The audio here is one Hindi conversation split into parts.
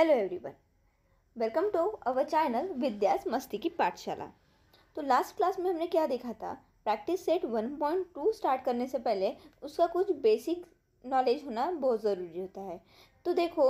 Hello everyone welcome to our channel Vidya's मस्ती की पाठशाला तो लास्ट क्लास में हमने क्या देखा था प्रैक्टिस सेट 1.2 स्टार्ट करने से पहले उसका कुछ बेसिक नॉलेज होना बहुत ज़रूरी होता है तो देखो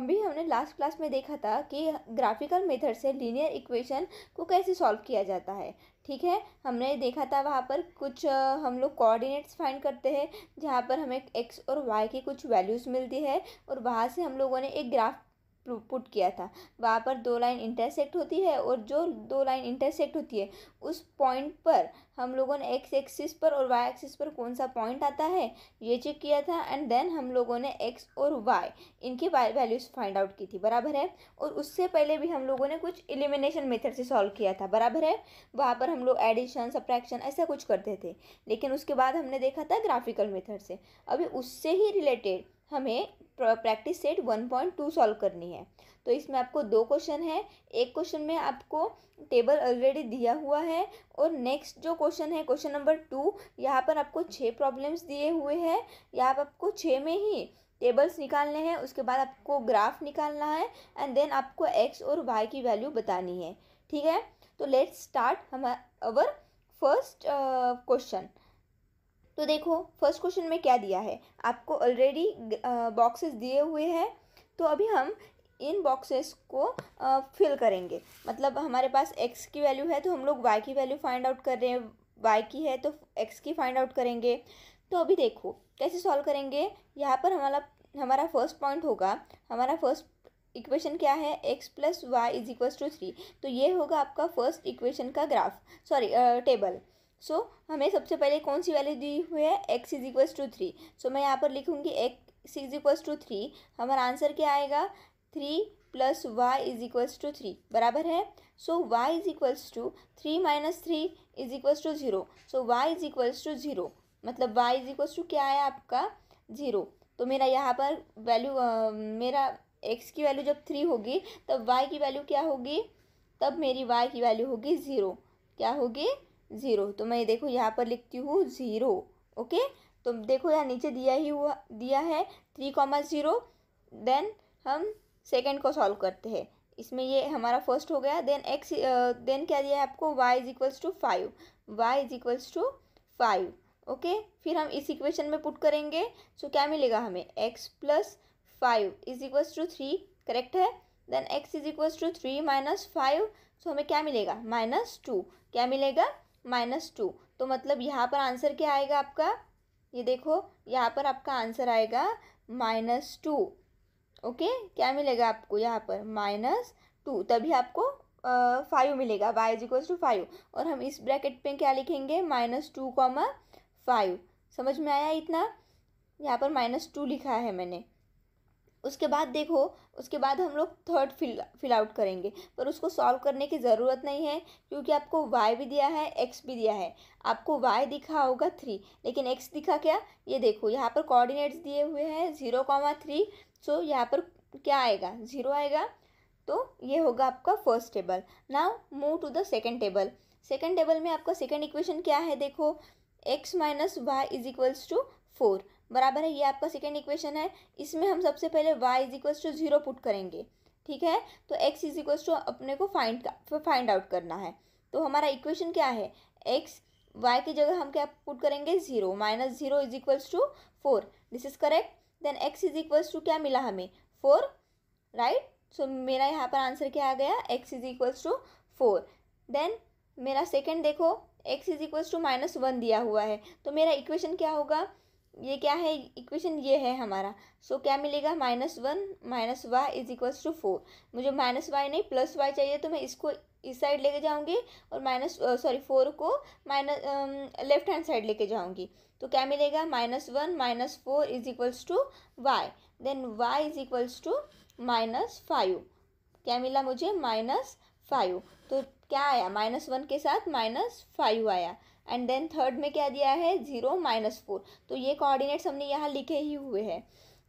अभी हमने लास्ट क्लास में देखा था कि ग्राफिकल मेथड से लीनियर इक्वेशन को कैसे सॉल्व किया जाता है ठीक है हमने देखा था वहाँ पर कुछ हम लोग कोऑर्डिनेट्स फाइंड करते हैं जहाँ पर हमें एक्स और वाई की कुछ वैल्यूज़ मिलती है और वहाँ से हम लोगों ने एक ग्राफ पुट किया था वहाँ पर दो लाइन इंटरसेक्ट होती है और जो दो लाइन इंटरसेक्ट होती है उस पॉइंट पर हम लोगों ने एक्स एक्सिस पर और वाई एक्सिस पर कौन सा पॉइंट आता है ये चेक किया था एंड देन हम लोगों ने एक्स और वाई इनकी वैल्यूज़ फाइंड आउट की थी बराबर है और उससे पहले भी हम लोगों ने कुछ एलिमिनेशन मेथड से सॉल्व किया था बराबर है वहाँ पर हम लोग एडिशन सप्रैक्शन ऐसा कुछ करते थे लेकिन उसके बाद हमने देखा था ग्राफिकल मेथड से अभी उससे ही रिलेटेड हमें practice set one point two solve करनी है तो इसमें आपको दो क्वेश्चन है एक क्वेश्चन में आपको टेबल ऑलरेडी दिया हुआ है और नेक्स्ट जो क्वेश्चन है क्वेश्चन नंबर टू यहाँ पर आपको छः प्रॉब्लम्स दिए हुए हैं यहाँ पर आपको छः में ही टेबल्स निकालने हैं उसके बाद आपको ग्राफ निकालना है एंड देन आपको एक्स और वाई की वैल्यू बतानी है ठीक है तो लेट्स स्टार्ट हम अवर फर्स्ट क्वेश्चन तो देखो फर्स्ट क्वेश्चन में क्या दिया है आपको ऑलरेडी बॉक्सेस दिए हुए हैं तो अभी हम इन बॉक्सेस को फिल करेंगे मतलब हमारे पास एक्स की वैल्यू है तो हम लोग वाई की वैल्यू फाइंड आउट कर रहे हैं वाई की है तो एक्स की फाइंड आउट करेंगे तो अभी देखो कैसे सॉल्व करेंगे यहाँ पर हमारा हमारा फर्स्ट पॉइंट होगा हमारा फर्स्ट इक्वेशन क्या है x plus Y is equal to three तो ये होगा आपका फर्स्ट इक्वेशन का graph sorry table so so, हमें सबसे पहले कौन सी वैल्यू दी हुई है X is equals to three so मैं यहाँ पर लिखूँगी X is equals to three हमारा आंसर क्या आएगा three plus Y is equals to three बराबर है so Y is equals to three minus three is equals to zero so Y is equals to zero मतलब वाई इज इक्वल्स टू क्या आया आपका ज़ीरो तो मेरा यहाँ पर वैल्यू मेरा एक्स की वैल्यू जब थ्री होगी तब वाई की वैल्यू क्या होगी तब मेरी वाई की वैल्यू होगी ज़ीरो क्या होगी ज़ीरो तो मैं देखो यहाँ पर लिखती हूँ ज़ीरो ओके तो देखो यहाँ नीचे दिया ही हुआ दिया है थ्री कॉमा ज़ीरो देन हम सेकेंड को सॉल्व करते हैं इसमें ये हमारा फर्स्ट हो गया देन एक्स देन क्या दिया है आपको Y is equals to five Y is equals to five okay फिर हम इस इक्वेशन में पुट करेंगे सो क्या मिलेगा हमें X plus five is equals to three correct है then x is equals to three minus five so हमें क्या मिलेगा माइनस टू क्या मिलेगा माइनस टू तो मतलब यहाँ पर आंसर क्या आएगा आपका ये देखो यहाँ पर आपका आंसर आएगा माइनस टू ओके क्या मिलेगा आपको यहाँ पर माइनस टू तभी आपको फाइव मिलेगा वाई इजिक्वल्स टू फाइव और हम इस ब्रैकेट पे क्या लिखेंगे माइनस टू कॉमा फाइव समझ में आया इतना यहाँ पर माइनस टू लिखा है मैंने उसके बाद देखो उसके बाद हम लोग थर्ड फिल फिल आउट करेंगे पर उसको सॉल्व करने की ज़रूरत नहीं है क्योंकि आपको वाई भी दिया है एक्स भी दिया है आपको वाई दिखा होगा थ्री लेकिन एक्स दिखा क्या ये देखो यहाँ पर कोऑर्डिनेट्स दिए हुए हैं ज़ीरो कॉमा थ्री सो यहाँ पर क्या आएगा ज़ीरो आएगा तो ये होगा आपका first table now move to the second table second table में आपका सेकेंड इक्वेशन क्या है देखो x minus Y is equals to four बराबर है ये आपका सेकेंड इक्वेशन है इसमें हम सबसे पहले Y is equals to zero put करेंगे ठीक है तो एक्स इज इक्वल्स टू अपने को फाइंड फाइंड आउट करना है तो हमारा इक्वेशन क्या है एक्स वाई की जगह हम क्या पुट करेंगे zero minus zero is equals to four this is correct then x is equals to क्या मिला हमें फोर राइट सो मेरा यहाँ पर आंसर क्या आ गया X is equals to four then मेरा सेकेंड देखो X is equals to minus one दिया हुआ है तो मेरा इक्वेशन क्या होगा ये क्या है इक्वेशन ये है हमारा सो so, क्या मिलेगा minus one minus Y is equals to four मुझे माइनस वाई नहीं प्लस वाई चाहिए तो मैं इसको इस साइड लेके जाऊंगी और माइनस सॉरी फोर को माइनस लेफ्ट हैंड साइड लेके जाऊंगी तो क्या मिलेगा minus one minus four is equals to y then y is equals to minus five क्या मिला मुझे माइनस फाइव तो क्या आया माइनस वन के साथ माइनस फाइव आया एंड देन थर्ड में क्या दिया है जीरो माइनस फोर तो ये कोऑर्डिनेट्स हमने यहाँ लिखे ही हुए हैं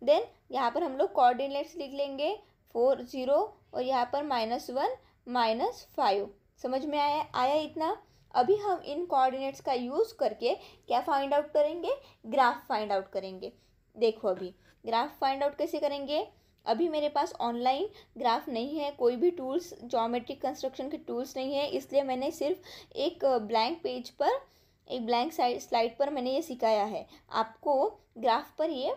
देन यहाँ पर हम लोग कोऑर्डिनेट्स लिख लेंगे फोर ज़ीरो और यहाँ पर माइनस वन माइनस फाइव समझ में आया आया इतना अभी हम इन कोऑर्डिनेट्स का यूज़ करके क्या फाइंड आउट करेंगे ग्राफ फाइंड आउट करेंगे देखो अभी ग्राफ फाइंड आउट कैसे करेंगे अभी मेरे पास ऑनलाइन ग्राफ नहीं है कोई भी टूल्स जोमेट्रिक कंस्ट्रक्शन के टूल्स नहीं है इसलिए मैंने सिर्फ एक ब्लैंक पेज पर एक ब्लैंक स्लाइड पर मैंने ये सिखाया है आपको ग्राफ पर ये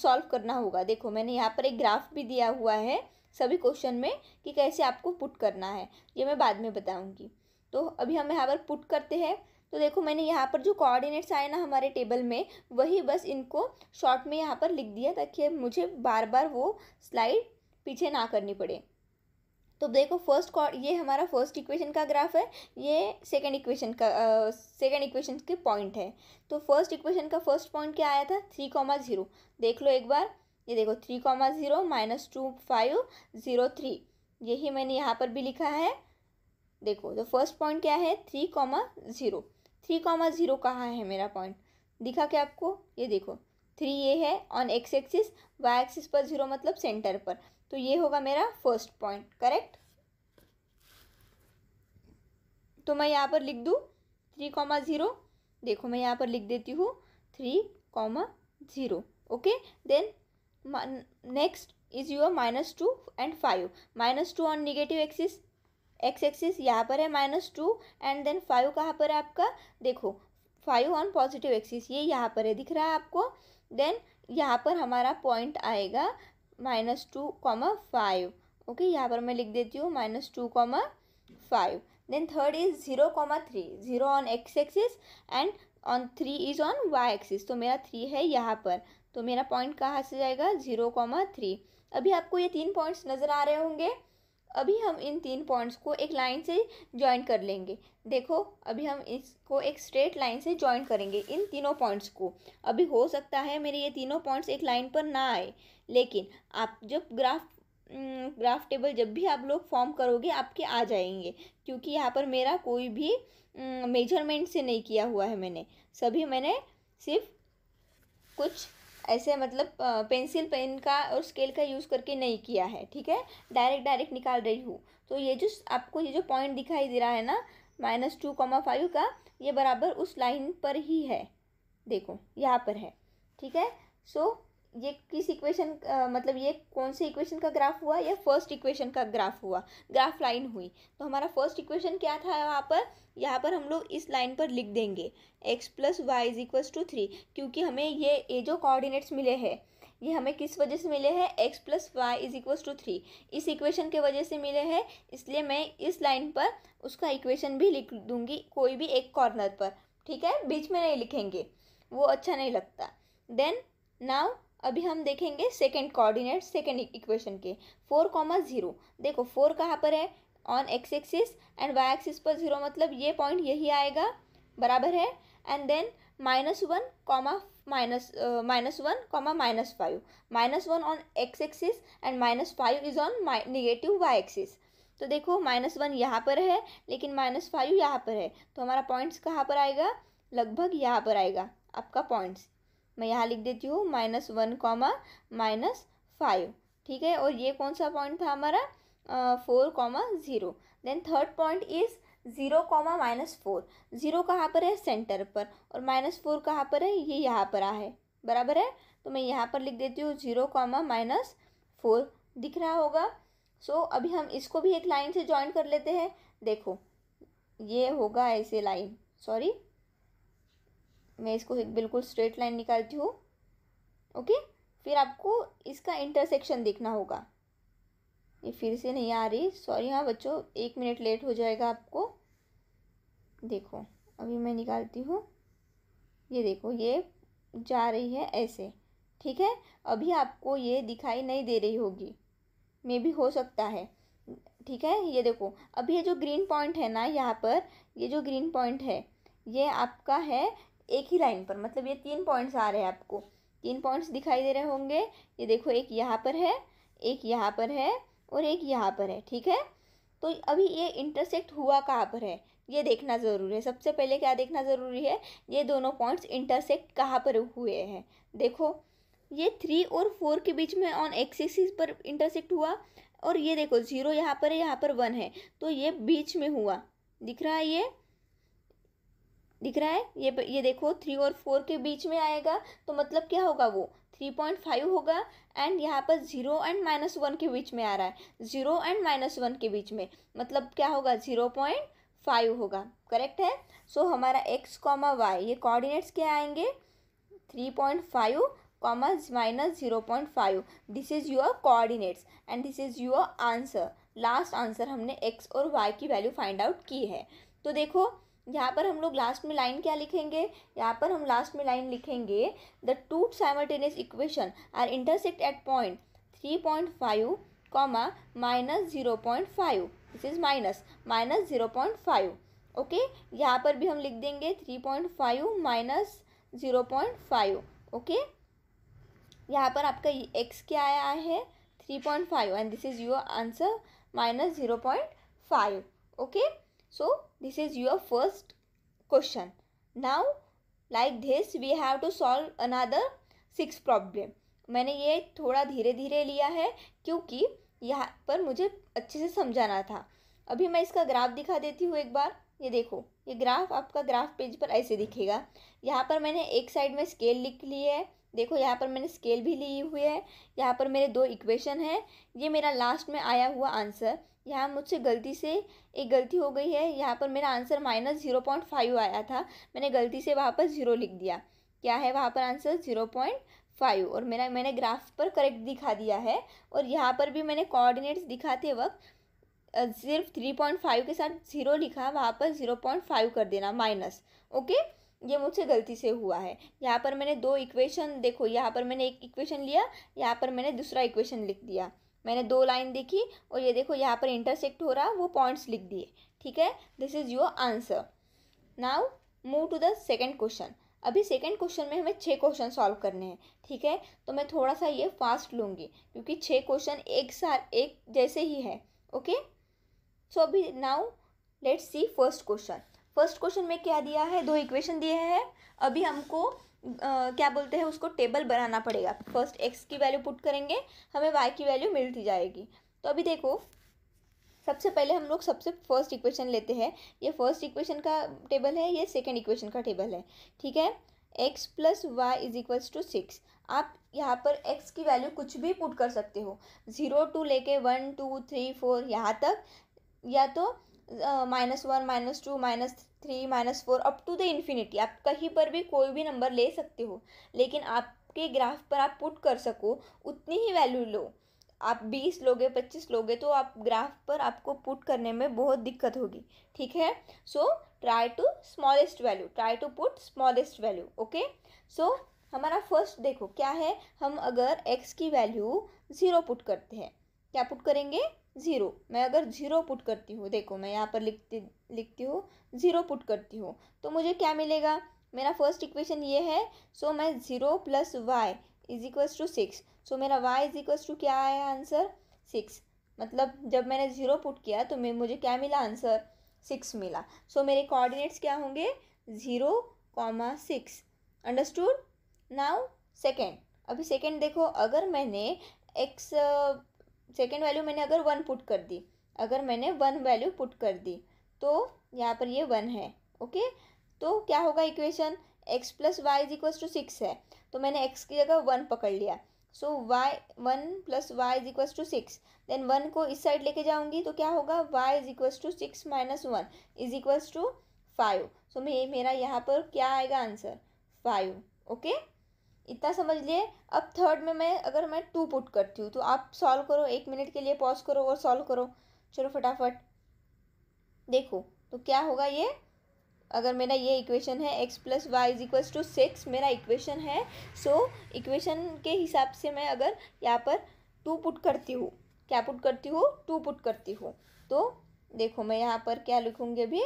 सॉल्व करना होगा देखो मैंने यहाँ पर एक ग्राफ भी दिया हुआ है सभी क्वेश्चन में कि कैसे आपको पुट करना है ये मैं बाद में बताऊँगी तो अभी हम यहाँ पर पुट करते हैं तो देखो मैंने यहाँ पर जो कोऑर्डिनेट्स आए ना हमारे टेबल में वही बस इनको शॉर्ट में यहाँ पर लिख दिया ताकि मुझे बार बार वो स्लाइड पीछे ना करनी पड़े तो देखो फर्स्ट ये हमारा फर्स्ट इक्वेशन का ग्राफ है ये सेकंड इक्वेशन का सेकंड इक्वेशन के पॉइंट है तो फर्स्ट इक्वेशन का फर्स्ट पॉइंट क्या आया था थ्री कॉमा ज़ीरो देख लो एक बार ये देखो three comma zero minus two five zero three यही मैंने यहाँ पर भी लिखा है देखो तो फर्स्ट पॉइंट क्या है three comma zero three comma zero कहाँ है मेरा पॉइंट दिखा क्या आपको ये देखो थ्री ये है on x axis y axis पर ज़ीरो मतलब सेंटर पर तो ये होगा मेरा फर्स्ट पॉइंट करेक्ट तो मैं यहाँ पर लिख दूँ थ्री कॉमा ज़ीरो देखो मैं यहाँ पर लिख देती हूँ three comma zero okay then next is your minus two and five minus two on negative axis x axis यहाँ पर है minus two and then five कहाँ पर है आपका देखो फाइव ऑन पॉजिटिव एक्सिस ये यहाँ पर है दिख रहा है आपको देन यहाँ पर हमारा पॉइंट आएगा minus two comma five okay यहाँ पर मैं लिख देती हूँ minus two comma five then third is zero comma three zero on x axis and on three is on y axis तो मेरा थ्री है यहाँ पर तो मेरा पॉइंट कहाँ से जाएगा ज़ीरो कॉमा थ्री अभी आपको ये तीन पॉइंट्स नज़र आ रहे होंगे अभी हम इन तीन पॉइंट्स को एक लाइन से ज्वाइन कर लेंगे देखो अभी हम इसको एक स्ट्रेट लाइन से ज्वाइन करेंगे इन तीनों पॉइंट्स को अभी हो सकता है मेरे ये तीनों पॉइंट्स एक लाइन पर ना आए लेकिन आप जब ग्राफ ग्राफ टेबल जब भी आप लोग फॉर्म करोगे आपके आ जाएंगे क्योंकि यहाँ पर मेरा कोई भी मेजरमेंट से नहीं किया हुआ है मैंने सभी मैंने सिर्फ कुछ ऐसे मतलब पेंसिल पेन का और स्केल का यूज़ करके नहीं किया है ठीक है डायरेक्ट डायरेक्ट निकाल रही हूँ तो ये जो आपको ये जो पॉइंट दिखाई दे रहा है ना माइनस टू कॉमा फाइव का ये बराबर उस लाइन पर ही है देखो यहाँ पर है ठीक है सो so, ये किस इक्वेशन मतलब ये कौन से इक्वेशन का ग्राफ हुआ यह फर्स्ट इक्वेशन का ग्राफ हुआ ग्राफ लाइन हुई तो हमारा फर्स्ट इक्वेशन क्या था वहाँ पर यहाँ पर हम लोग इस लाइन पर लिख देंगे x plus Y is equal to three क्योंकि हमें ये ये जो कोऑर्डिनेट्स मिले हैं ये हमें किस वजह से मिले हैं x plus Y is equal to three इस इक्वेशन के वजह से मिले हैं इसलिए मैं इस लाइन पर उसका इक्वेशन भी लिख दूंगी कोई भी एक कॉर्नर पर ठीक है बीच में नहीं लिखेंगे वो अच्छा नहीं लगता देन नाउ अभी हम देखेंगे सेकेंड कोऑर्डिनेट सेकेंड इक्वेशन के फोर कॉमा ज़ीरो देखो फोर कहाँ पर है on x axis and y axis पर ज़ीरो मतलब ये पॉइंट यही आएगा बराबर है and then minus one comma minus minus one comma minus five minus one on x axis and minus five is on negative y axis तो देखो माइनस वन यहाँ पर है लेकिन माइनस फाइव यहाँ पर है तो हमारा पॉइंट्स कहाँ पर आएगा लगभग यहाँ पर आएगा आपका पॉइंट्स मैं यहाँ लिख देती हूँ minus one comma minus five ठीक है और ये कौन सा पॉइंट था हमारा four comma zero then third point is zero comma minus four zero कहाँ पर है सेंटर पर और माइनस फोर कहाँ पर है ये यहाँ पर आ है बराबर है तो मैं यहाँ पर लिख देती हूँ ज़ीरो कॉमा माइनस फोर दिख रहा होगा सो so, अभी हम इसको भी एक लाइन से ज्वाइन कर लेते हैं देखो ये होगा ऐसे लाइन सॉरी मैं इसको एक बिल्कुल स्ट्रेट लाइन निकालती हूँ ओके फिर आपको इसका इंटरसेक्शन देखना होगा ये फिर से नहीं आ रही सॉरी हाँ बच्चों एक मिनट लेट हो जाएगा आपको देखो अभी मैं निकालती हूँ ये देखो ये जा रही है ऐसे ठीक है अभी आपको ये दिखाई नहीं दे रही होगी मे भी हो सकता है ठीक है ये देखो अभी ये जो ग्रीन पॉइंट है ना यहाँ पर ये जो ग्रीन पॉइंट है ये आपका है एक ही लाइन पर मतलब ये तीन पॉइंट्स आ रहे हैं आपको तीन पॉइंट्स दिखाई दे रहे होंगे ये देखो एक यहाँ पर है एक यहाँ पर है और एक यहाँ पर है ठीक है तो अभी ये इंटरसेक्ट हुआ कहाँ पर है ये देखना ज़रूरी है सबसे पहले क्या देखना ज़रूरी है ये दोनों पॉइंट्स इंटरसेक्ट कहाँ पर हुए हैं देखो ये थ्री और फोर के बीच में ऑन एक्सिस पर इंटरसेक्ट हुआ और ये देखो ज़ीरो यहाँ पर है यहाँ पर वन है तो ये बीच में हुआ दिख रहा है ये दिख रहा है ये ये देखो थ्री और फोर के बीच में आएगा तो मतलब क्या होगा वो थ्री पॉइंट फाइव होगा एंड यहाँ पर ज़ीरो एंड माइनस वन के बीच में आ रहा है ज़ीरो एंड माइनस वन के बीच में मतलब क्या होगा ज़ीरो पॉइंट फाइव होगा करेक्ट है सो so, हमारा एक्स कॉमा वाई ये कोऑर्डिनेट्स क्या आएंगे three point five comma minus zero point five this is your coordinates and this is your answer last answer हमने एक्स और वाई की वैल्यू फाइंड आउट की है तो देखो यहाँ पर हम लोग लास्ट में लाइन क्या लिखेंगे यहाँ पर हम लास्ट में लाइन लिखेंगे the two simultaneous equation are intersect at point three point five comma minus zero point five this is minus minus zero point five okay यहाँ पर भी हम लिख देंगे three point five minus zero point five okay यहाँ पर आपका एक्स क्या आया है three point five and this is your answer minus zero point five okay so this is your first question now like this we have to solve another six problem मैंने ये थोड़ा धीरे धीरे लिया है क्योंकि यहाँ पर मुझे अच्छे से समझाना था अभी मैं इसका ग्राफ दिखा देती हूँ एक बार ये देखो ये ग्राफ आपका ग्राफ पेज पर ऐसे दिखेगा यहाँ पर मैंने एक साइड में स्केल लिख ली है देखो यहाँ पर मैंने स्केल भी ली हुई है यहाँ पर मेरे दो इक्वेशन हैं ये मेरा लास्ट में आया हुआ आंसर यहाँ मुझसे गलती से एक गलती हो गई है यहाँ पर मेरा answer minus zero point five आया था मैंने गलती से वहाँ पर ज़ीरो लिख दिया क्या है वहाँ पर आंसर ज़ीरो पॉइंट फाइव और मेरा मैंने ग्राफ पर करेक्ट दिखा दिया है और यहाँ पर भी मैंने कोऑर्डिनेट्स दिखाते वक्त सिर्फ थ्री पॉइंट फाइव के साथ ज़ीरो लिखा वहाँ पर ज़ीरो पॉइंट फाइव कर देना माइनस ओके ये मुझसे गलती से हुआ है यहाँ पर मैंने दो इक्वेशन देखो यहाँ पर मैंने एक इक्वेशन लिया यहाँ पर मैंने दूसरा इक्वेशन लिख दिया मैंने दो लाइन देखी और ये देखो यहाँ पर इंटरसेक्ट हो रहा वो पॉइंट्स लिख दिए ठीक है this is your answer now move to the second question अभी सेकेंड क्वेश्चन में हमें छः क्वेश्चन सॉल्व करने हैं ठीक है तो मैं थोड़ा सा ये फास्ट लूँगी क्योंकि छः क्वेश्चन एक साथ एक जैसे ही है ओके सो अभी now let's see first question first question में क्या दिया है दो इक्वेशन दिए हैं अभी हमको क्या बोलते हैं उसको टेबल बनाना पड़ेगा फर्स्ट एक्स की वैल्यू पुट करेंगे हमें वाई की वैल्यू मिलती जाएगी तो अभी देखो सबसे पहले हम लोग सबसे फर्स्ट इक्वेशन लेते हैं ये फर्स्ट इक्वेशन का टेबल है ये सेकेंड इक्वेशन का टेबल है ठीक है x plus Y is equals to six आप यहाँ पर एक्स की वैल्यू कुछ भी पुट कर सकते हो ज़ीरो टू लेके वन टू थ्री फोर यहाँ तक या तो minus one minus two minus three minus four up to the infinity आप कहीं पर भी कोई भी नंबर ले सकते हो लेकिन आपके ग्राफ पर आप पुट कर सको उतनी ही वैल्यू लो आप बीस लोगे पच्चीस लोगे तो आप ग्राफ पर आपको पुट करने में बहुत दिक्कत होगी ठीक है so try to smallest value try to put smallest value okay so हमारा फर्स्ट देखो क्या है हम अगर एक्स की वैल्यू ज़ीरो पुट करते हैं क्या पुट करेंगे ज़ीरो मैं अगर ज़ीरो पुट करती हूँ देखो मैं यहाँ पर लिखती लिखती हूँ ज़ीरो पुट करती हूँ तो मुझे क्या मिलेगा मेरा फर्स्ट इक्वेशन ये है सो मैं zero plus Y is equals to six so मेरा वाई इज इक्वल्स टू क्या आया आंसर सिक्स मतलब जब मैंने ज़ीरो पुट किया तो मैं मुझे क्या मिला आंसर सिक्स मिला सो so, मेरे कोऑर्डिनेट्स क्या होंगे zero comma six understood now second अभी सेकेंड देखो अगर मैंने एक्स सेकेंड वैल्यू मैंने अगर वन पुट कर दी अगर मैंने वन वैल्यू पुट कर दी तो यहाँ पर ये वन है ओके तो क्या होगा equation x plus Y is equals to six है तो मैंने एक्स की जगह वन पकड़ लिया so y one plus Y is equals to six then one को इस साइड लेके जाऊंगी तो क्या होगा y is equals to six minus one is equals to five so मे मेरा यहाँ पर क्या आएगा आंसर फाइव ओके okay? इतना समझ लिए अब थर्ड में मैं अगर मैं टू पुट करती हूँ तो आप सॉल्व करो एक मिनट के लिए पॉज करो और सॉल्व करो चलो फटाफट देखो तो क्या होगा ये अगर मेरा ये इक्वेशन है x plus Y is equals to six मेरा इक्वेशन है सो so, इक्वेशन के हिसाब से मैं अगर यहाँ पर टू पुट करती हूँ क्या पुट करती हूँ टू पुट करती हूँ तो देखो मैं यहाँ पर क्या लिखूँगी अभी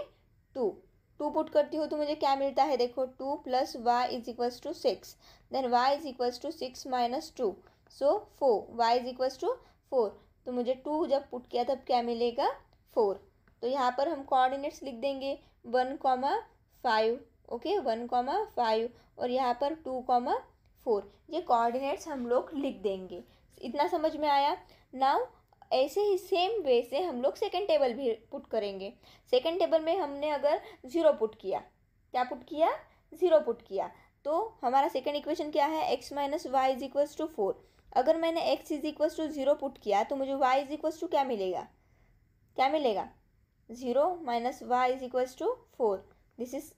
टू टू पुट करती हूँ तो मुझे क्या मिलता है देखो two plus Y is equals to six then y is equals to six minus two so four y is equals to four तो मुझे टू जब पुट किया तब क्या मिलेगा फोर तो यहाँ पर हम कोऑर्डिनेट्स लिख देंगे one comma five okay one comma five और यहाँ पर टू कॉमा फोर ये कोऑर्डिनेट्स हम लोग लिख देंगे इतना समझ में आया नाउ ऐसे ही सेम वे से हम लोग सेकेंड टेबल भी पुट करेंगे सेकेंड टेबल में हमने अगर ज़ीरो पुट किया क्या पुट किया ज़ीरो पुट किया तो हमारा सेकेंड इक्वेशन क्या है x minus Y is equals to four अगर मैंने x is equals to zero put किया तो मुझे वाई इज इक्वल्स टू क्या मिलेगा क्या मिलेगा zero minus Y is equals to four this is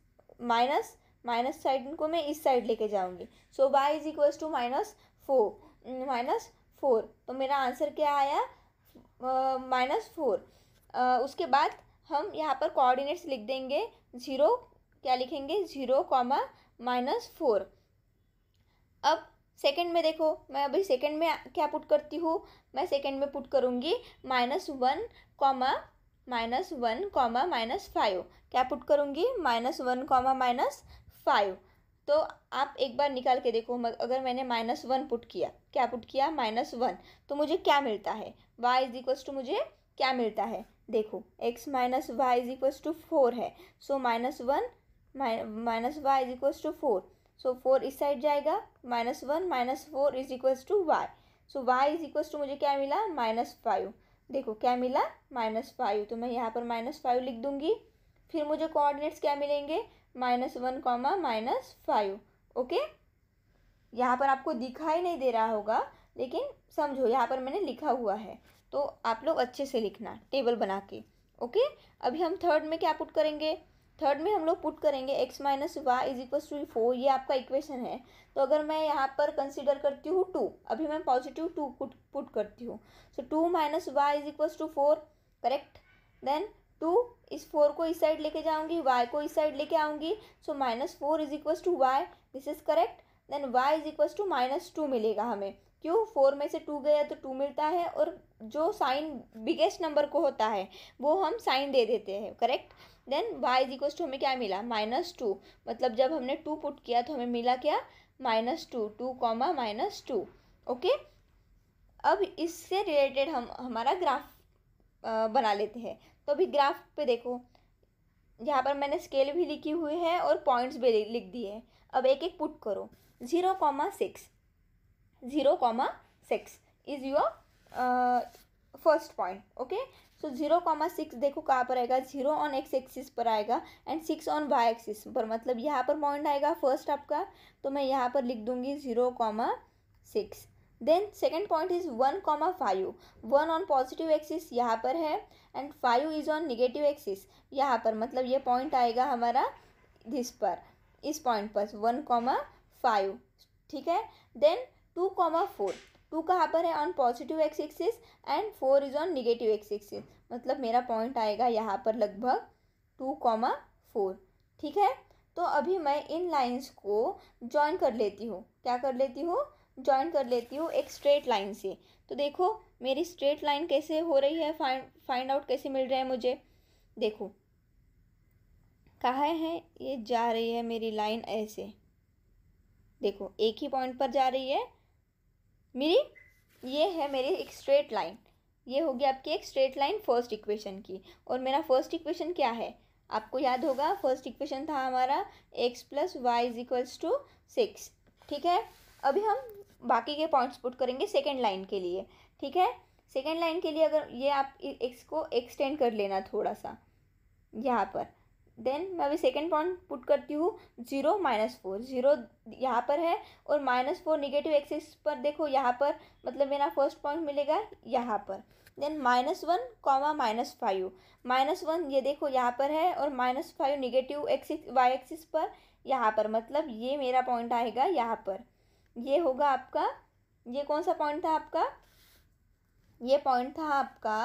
minus minus side को मैं इस साइड लेके जाऊंगी so Y is equals to minus four minus four तो मेरा आंसर क्या आया माइनस फोर उसके बाद हम यहाँ पर कोऑर्डिनेट्स लिख देंगे ज़ीरो क्या लिखेंगे ज़ीरो कॉमा माइनस फोर अब सेकेंड में देखो मैं अभी सेकेंड में क्या पुट करती हूँ मैं सेकेंड में पुट करूँगी minus one comma minus one comma minus five क्या पुट करूँगी minus one comma minus five तो आप एक बार निकाल के देखो अगर मैंने माइनस वन पुट किया क्या पुट किया माइनस वन तो मुझे क्या मिलता है वाई इज इक्वल्स टू मुझे क्या मिलता है देखो x minus Y is equals to four है so minus one minus Y is equals to four so four इस साइड जाएगा minus one minus four is equals to y so Y is equals to मुझे क्या मिला माइनस फाइव देखो क्या मिला माइनस फाइव तो मैं यहाँ पर माइनस फाइव लिख दूंगी फिर मुझे कोऑर्डिनेट्स क्या मिलेंगे minus one comma minus five okay यहाँ पर आपको दिखाई नहीं दे रहा होगा लेकिन समझो यहाँ पर मैंने लिखा हुआ है तो आप लोग अच्छे से लिखना टेबल बना के ओके अभी हम थर्ड में क्या पुट करेंगे थर्ड में हम लोग पुट करेंगे x minus Y is equal to four ये आपका इक्वेशन है तो अगर मैं यहाँ पर कंसिडर करती हूँ टू अभी मैं पॉजिटिव टू पुट पुट करती हूँ so two minus Y is equal to four correct then two इस फोर को इस साइड लेके जाऊंगी वाई को इस साइड लेके आऊंगी so minus four is equal to y this is correct then y is equal to minus two मिलेगा हमें क्यों फोर में से टू गया तो टू मिलता है और जो साइन बिगेस्ट नंबर को होता है वो हम साइन दे देते हैं correct then y is equals to हमें क्या मिला माइनस टू मतलब जब हमने टू पुट किया तो हमें मिला क्या minus two two comma minus two okay अब इससे रिलेटेड हम हमारा ग्राफ बना लेते हैं तो अभी ग्राफ पे देखो यहाँ पर मैंने स्केल भी लिखी हुई है और पॉइंट्स भी लिख दिए हैं अब एक एक पुट करो zero comma six zero comma six is your first point okay so zero comma six देखो कहाँ पर आएगा जीरो ऑन एक्स एक्सिस पर आएगा and six on y axis पर मतलब यहाँ पर पॉइंट आएगा फर्स्ट आपका तो मैं यहाँ पर लिख दूंगी zero comma six then second point is one comma five one on positive axis यहाँ पर है and five is on negative axis यहाँ पर मतलब ये पॉइंट आएगा हमारा दिस पर इस पॉइंट पर वन कॉमा फाइव ठीक है then two comma four two कहाँ पर है on positive x axis and four is on negative x axis मतलब मेरा पॉइंट आएगा यहाँ पर लगभग टू कॉमा फोर ठीक है तो अभी मैं इन लाइंस को जॉइन कर लेती हूँ क्या कर लेती हूँ जॉइन कर लेती हूँ एक स्ट्रेट लाइन से तो देखो मेरी स्ट्रेट लाइन कैसे हो रही है फाइंड फाइंड आउट कैसे मिल रहा है मुझे देखो कहाँ है ये जा रही है मेरी लाइन ऐसे देखो एक ही पॉइंट पर जा रही है मेरी ये है मेरी एक स्ट्रेट लाइन ये होगी आपकी एक स्ट्रेट लाइन फर्स्ट इक्वेशन की और मेरा फर्स्ट इक्वेशन क्या है आपको याद होगा फर्स्ट इक्वेशन था हमारा x plus Y is equals to six ठीक है अभी हम बाकी के पॉइंट्स पुट करेंगे सेकेंड लाइन के लिए ठीक है सेकेंड लाइन के लिए अगर ये आप एक्स को एक्सटेंड कर लेना थोड़ा सा यहाँ पर देन मैं अभी सेकेंड पॉइंट पुट करती हूँ जीरो माइनस फोर जीरो यहाँ पर है और माइनस फोर निगेटिव एक्सिस पर देखो यहाँ पर मतलब मेरा फर्स्ट पॉइंट मिलेगा यहाँ पर then minus one comma minus five minus one ये देखो यहाँ पर है और minus five negative axis y axis पर यहाँ पर मतलब ये मेरा पॉइंट आएगा यहाँ पर ये होगा आपका ये कौन सा पॉइंट था आपका ये पॉइंट था आपका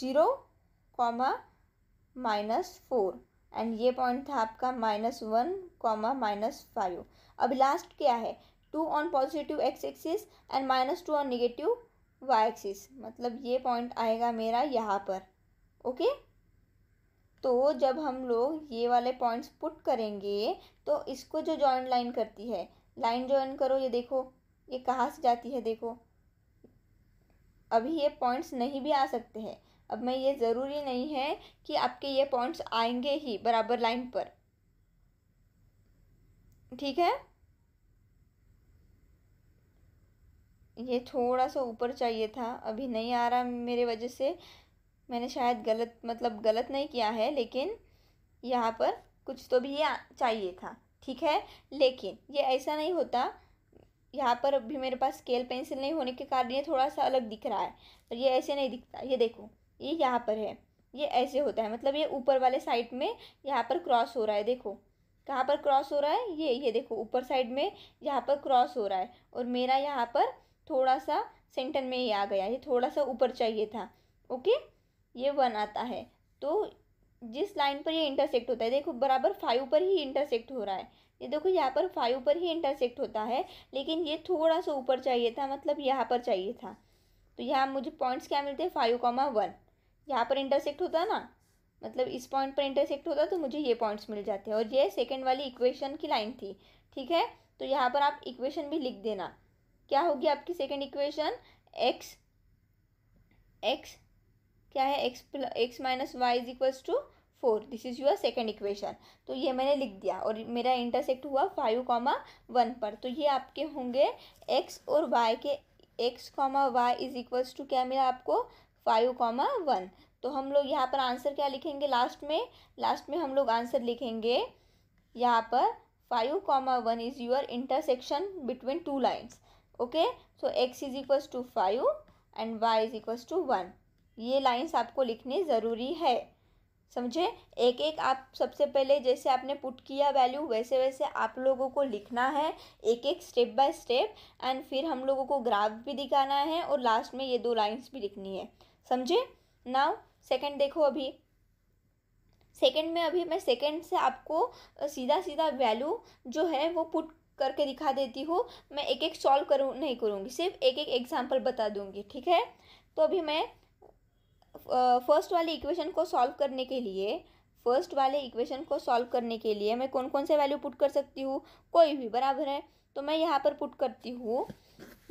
zero comma minus four and ये पॉइंट था आपका minus one comma minus five अब लास्ट क्या है two on positive x axis and minus two on negative y axis मतलब ये पॉइंट आएगा मेरा यहाँ पर ओके तो जब हम लोग ये वाले पॉइंट्स पुट करेंगे तो इसको जो जॉइंट लाइन करती है लाइन ज्वाइन करो ये देखो ये कहाँ से जाती है देखो अभी ये पॉइंट्स नहीं भी आ सकते हैं अब मैं ये ज़रूरी नहीं है कि आपके ये पॉइंट्स आएंगे ही बराबर लाइन पर ठीक है ये थोड़ा सा ऊपर चाहिए था अभी नहीं आ रहा मेरे वजह से मैंने शायद गलत मतलब गलत नहीं किया है लेकिन यहाँ पर कुछ तो भी ये चाहिए था ठीक है लेकिन ये ऐसा नहीं होता यहाँ पर अभी मेरे पास स्केल पेंसिल नहीं होने के कारण ये थोड़ा सा अलग दिख रहा है पर ये ऐसे नहीं दिखता ये देखो ये यहाँ पर है ये ऐसे होता है मतलब ये ऊपर वाले साइड में यहाँ पर क्रॉस हो रहा है देखो कहाँ पर क्रॉस हो रहा है ये ये देखो ऊपर साइड में यहाँ पर क्रॉस हो रहा है और मेरा यहाँ पर थोड़ा सा सेंटर में ही आ गया ये थोड़ा सा ऊपर चाहिए था ओके ये वन आता है तो जिस लाइन पर ये इंटरसेक्ट होता है देखो बराबर फाइव पर ही इंटरसेक्ट हो रहा है ये देखो यहाँ पर फाइव पर ही इंटरसेक्ट होता है लेकिन ये थोड़ा सा ऊपर चाहिए था मतलब यहाँ पर चाहिए था तो यहाँ मुझे पॉइंट्स क्या मिलते हैं फाइव कॉमा वन यहाँ पर इंटरसेक्ट होता ना मतलब इस पॉइंट पर इंटरसेक्ट होता तो मुझे ये पॉइंट्स मिल जाते और ये सेकेंड वाली इक्वेशन की लाइन थी ठीक है तो यहाँ पर आप इक्वेशन भी लिख देना क्या होगी आपकी सेकेंड इक्वेशन एक्स एक्स क्या है x x minus Y is equals to four this is your second equation तो ये मैंने लिख दिया और मेरा इंटरसेक्ट हुआ फाइव कॉमा वन पर तो ये आपके होंगे एक्स और वाई के x comma y is equals to क्या मिला आपको फाइव कॉमा वन तो हम लोग यहाँ पर आंसर क्या लिखेंगे लास्ट में लास्ट में हम लोग आंसर लिखेंगे यहाँ पर five comma one is your intersection between two lines okay so x is equals to five and y is equals to one ये लाइन्स आपको लिखने ज़रूरी है समझे एक एक आप सबसे पहले जैसे आपने पुट किया वैल्यू वैसे वैसे आप लोगों को लिखना है एक एक स्टेप बाय स्टेप एंड फिर हम लोगों को ग्राफ भी दिखाना है और लास्ट में ये दो लाइंस भी लिखनी है समझे नाउ सेकंड देखो अभी सेकंड में अभी मैं सेकंड से आपको सीधा सीधा वैल्यू जो है वो पुट करके दिखा देती हूँ मैं एक एक सॉल्व करूँ नहीं करूँगी सिर्फ एक एक एग्जाम्पल बता दूँगी ठीक है तो अभी मैं फर्स्ट वाले इक्वेशन को सॉल्व करने के लिए फर्स्ट वाले इक्वेशन को सॉल्व करने के लिए मैं कौन कौन से वैल्यू पुट कर सकती हूँ कोई भी बराबर है तो मैं यहाँ पर पुट करती हूँ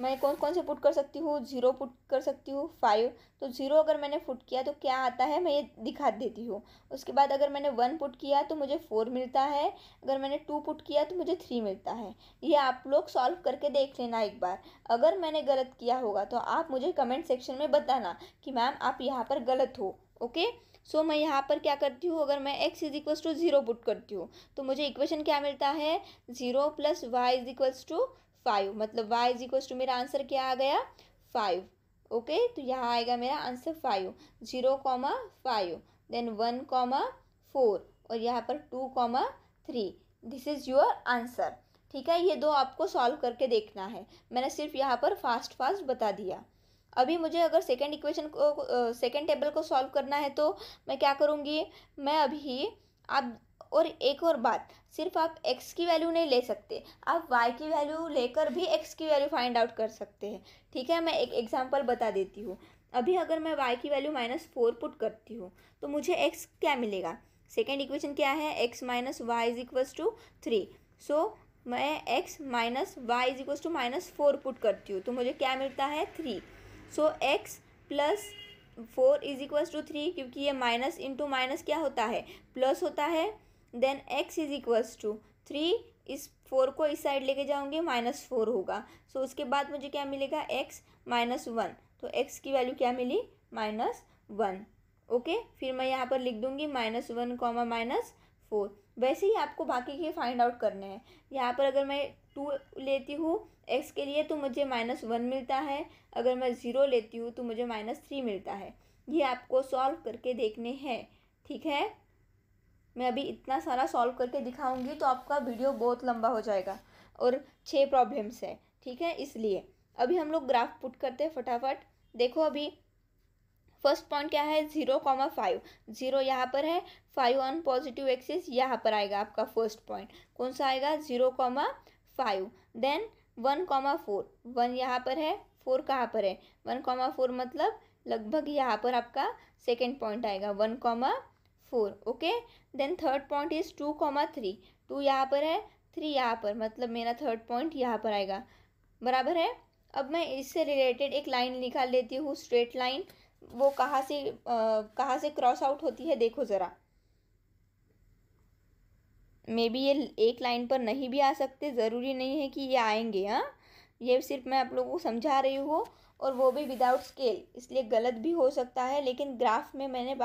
मैं कौन कौन से पुट कर सकती हूँ ज़ीरो पुट कर सकती हूँ फाइव तो ज़ीरो अगर मैंने पुट किया तो क्या आता है मैं ये दिखा देती हूँ उसके बाद अगर मैंने वन पुट किया तो मुझे फोर मिलता है अगर मैंने टू पुट किया तो मुझे थ्री मिलता है ये आप लोग सॉल्व करके देख लेना एक बार अगर मैंने गलत किया होगा तो आप मुझे कमेंट सेक्शन में बताना कि मैम आप यहाँ पर गलत हो ओके सो so, मैं यहाँ पर क्या करती हूँ अगर मैं x is equals to zero put करती हूँ तो मुझे इक्वेशन क्या मिलता है zero plus Y is equals to five मतलब वाई इज इक्वल टू मेरा आंसर क्या आ गया फाइव ओके तो यहाँ आएगा मेरा answer five zero comma five then one comma four और यहाँ पर two comma three this is your answer ठीक है ये दो आपको सॉल्व करके देखना है मैंने सिर्फ यहाँ पर फास्ट फास्ट बता दिया अभी मुझे अगर सेकेंड इक्वेशन को सेकेंड टेबल को सॉल्व करना है तो मैं क्या करूँगी मैं अभी आप और एक और बात सिर्फ आप एक्स की वैल्यू नहीं ले सकते आप वाई की वैल्यू लेकर भी एक्स की वैल्यू फाइंड आउट कर सकते हैं ठीक है मैं एक एग्जांपल बता देती हूँ अभी अगर मैं वाई की वैल्यू माइनस फोर पुट करती हूँ तो मुझे एक्स क्या मिलेगा सेकेंड इक्वेशन क्या है x minus Y is equal to three so मैं x minus Y is equal to minus four put करती हूँ तो मुझे क्या मिलता है three so x plus four is equal to three क्योंकि ये माइनस इंटू माइनस क्या होता है प्लस होता है then x is equals to three इस फोर को इस साइड लेके जाऊंगी माइनस फोर होगा सो so, उसके बाद मुझे क्या मिलेगा एक्स माइनस वन तो एक्स की वैल्यू क्या मिली माइनस वन ओके फिर मैं यहाँ पर लिख दूंगी minus one comma minus four वैसे ही आपको बाकी के फाइंड आउट करने हैं यहाँ पर अगर मैं टू लेती हूँ एक्स के लिए तो मुझे माइनस वन मिलता है अगर मैं ज़ीरो लेती हूँ तो मुझे माइनस थ्री मिलता है ये आपको सॉल्व करके देखने हैं ठीक है मैं अभी इतना सारा सॉल्व करके दिखाऊंगी तो आपका वीडियो बहुत लंबा हो जाएगा और छः प्रॉब्लम्स है ठीक है इसलिए अभी हम लोग ग्राफ पुट करते हैं फटाफट देखो अभी फर्स्ट पॉइंट क्या है ज़ीरो कॉमा फाइव ज़ीरो यहाँ पर है फाइव ऑन पॉजिटिव एक्सिस यहाँ पर आएगा आपका फर्स्ट पॉइंट कौन सा आएगा zero comma five then one comma four one यहाँ पर है फोर कहाँ पर है वन कॉमा फोर मतलब लगभग यहाँ पर आपका सेकेंड पॉइंट आएगा one comma four okay then third point is two comma three two यहाँ पर है थ्री यहाँ पर मतलब मेरा थर्ड पॉइंट यहाँ पर आएगा बराबर है अब मैं इससे रिलेटेड एक लाइन निकाल लेती हूँ स्ट्रेट लाइन वो कहाँ से कहाँ से क्रॉस आउट होती है देखो ज़रा मे बी ये एक लाइन पर नहीं भी आ सकते ज़रूरी नहीं है कि ये आएंगे हाँ ये सिर्फ मैं आप लोगों को समझा रही हूँ और वो भी विदाउट स्केल इसलिए गलत भी हो सकता है लेकिन ग्राफ में मैंने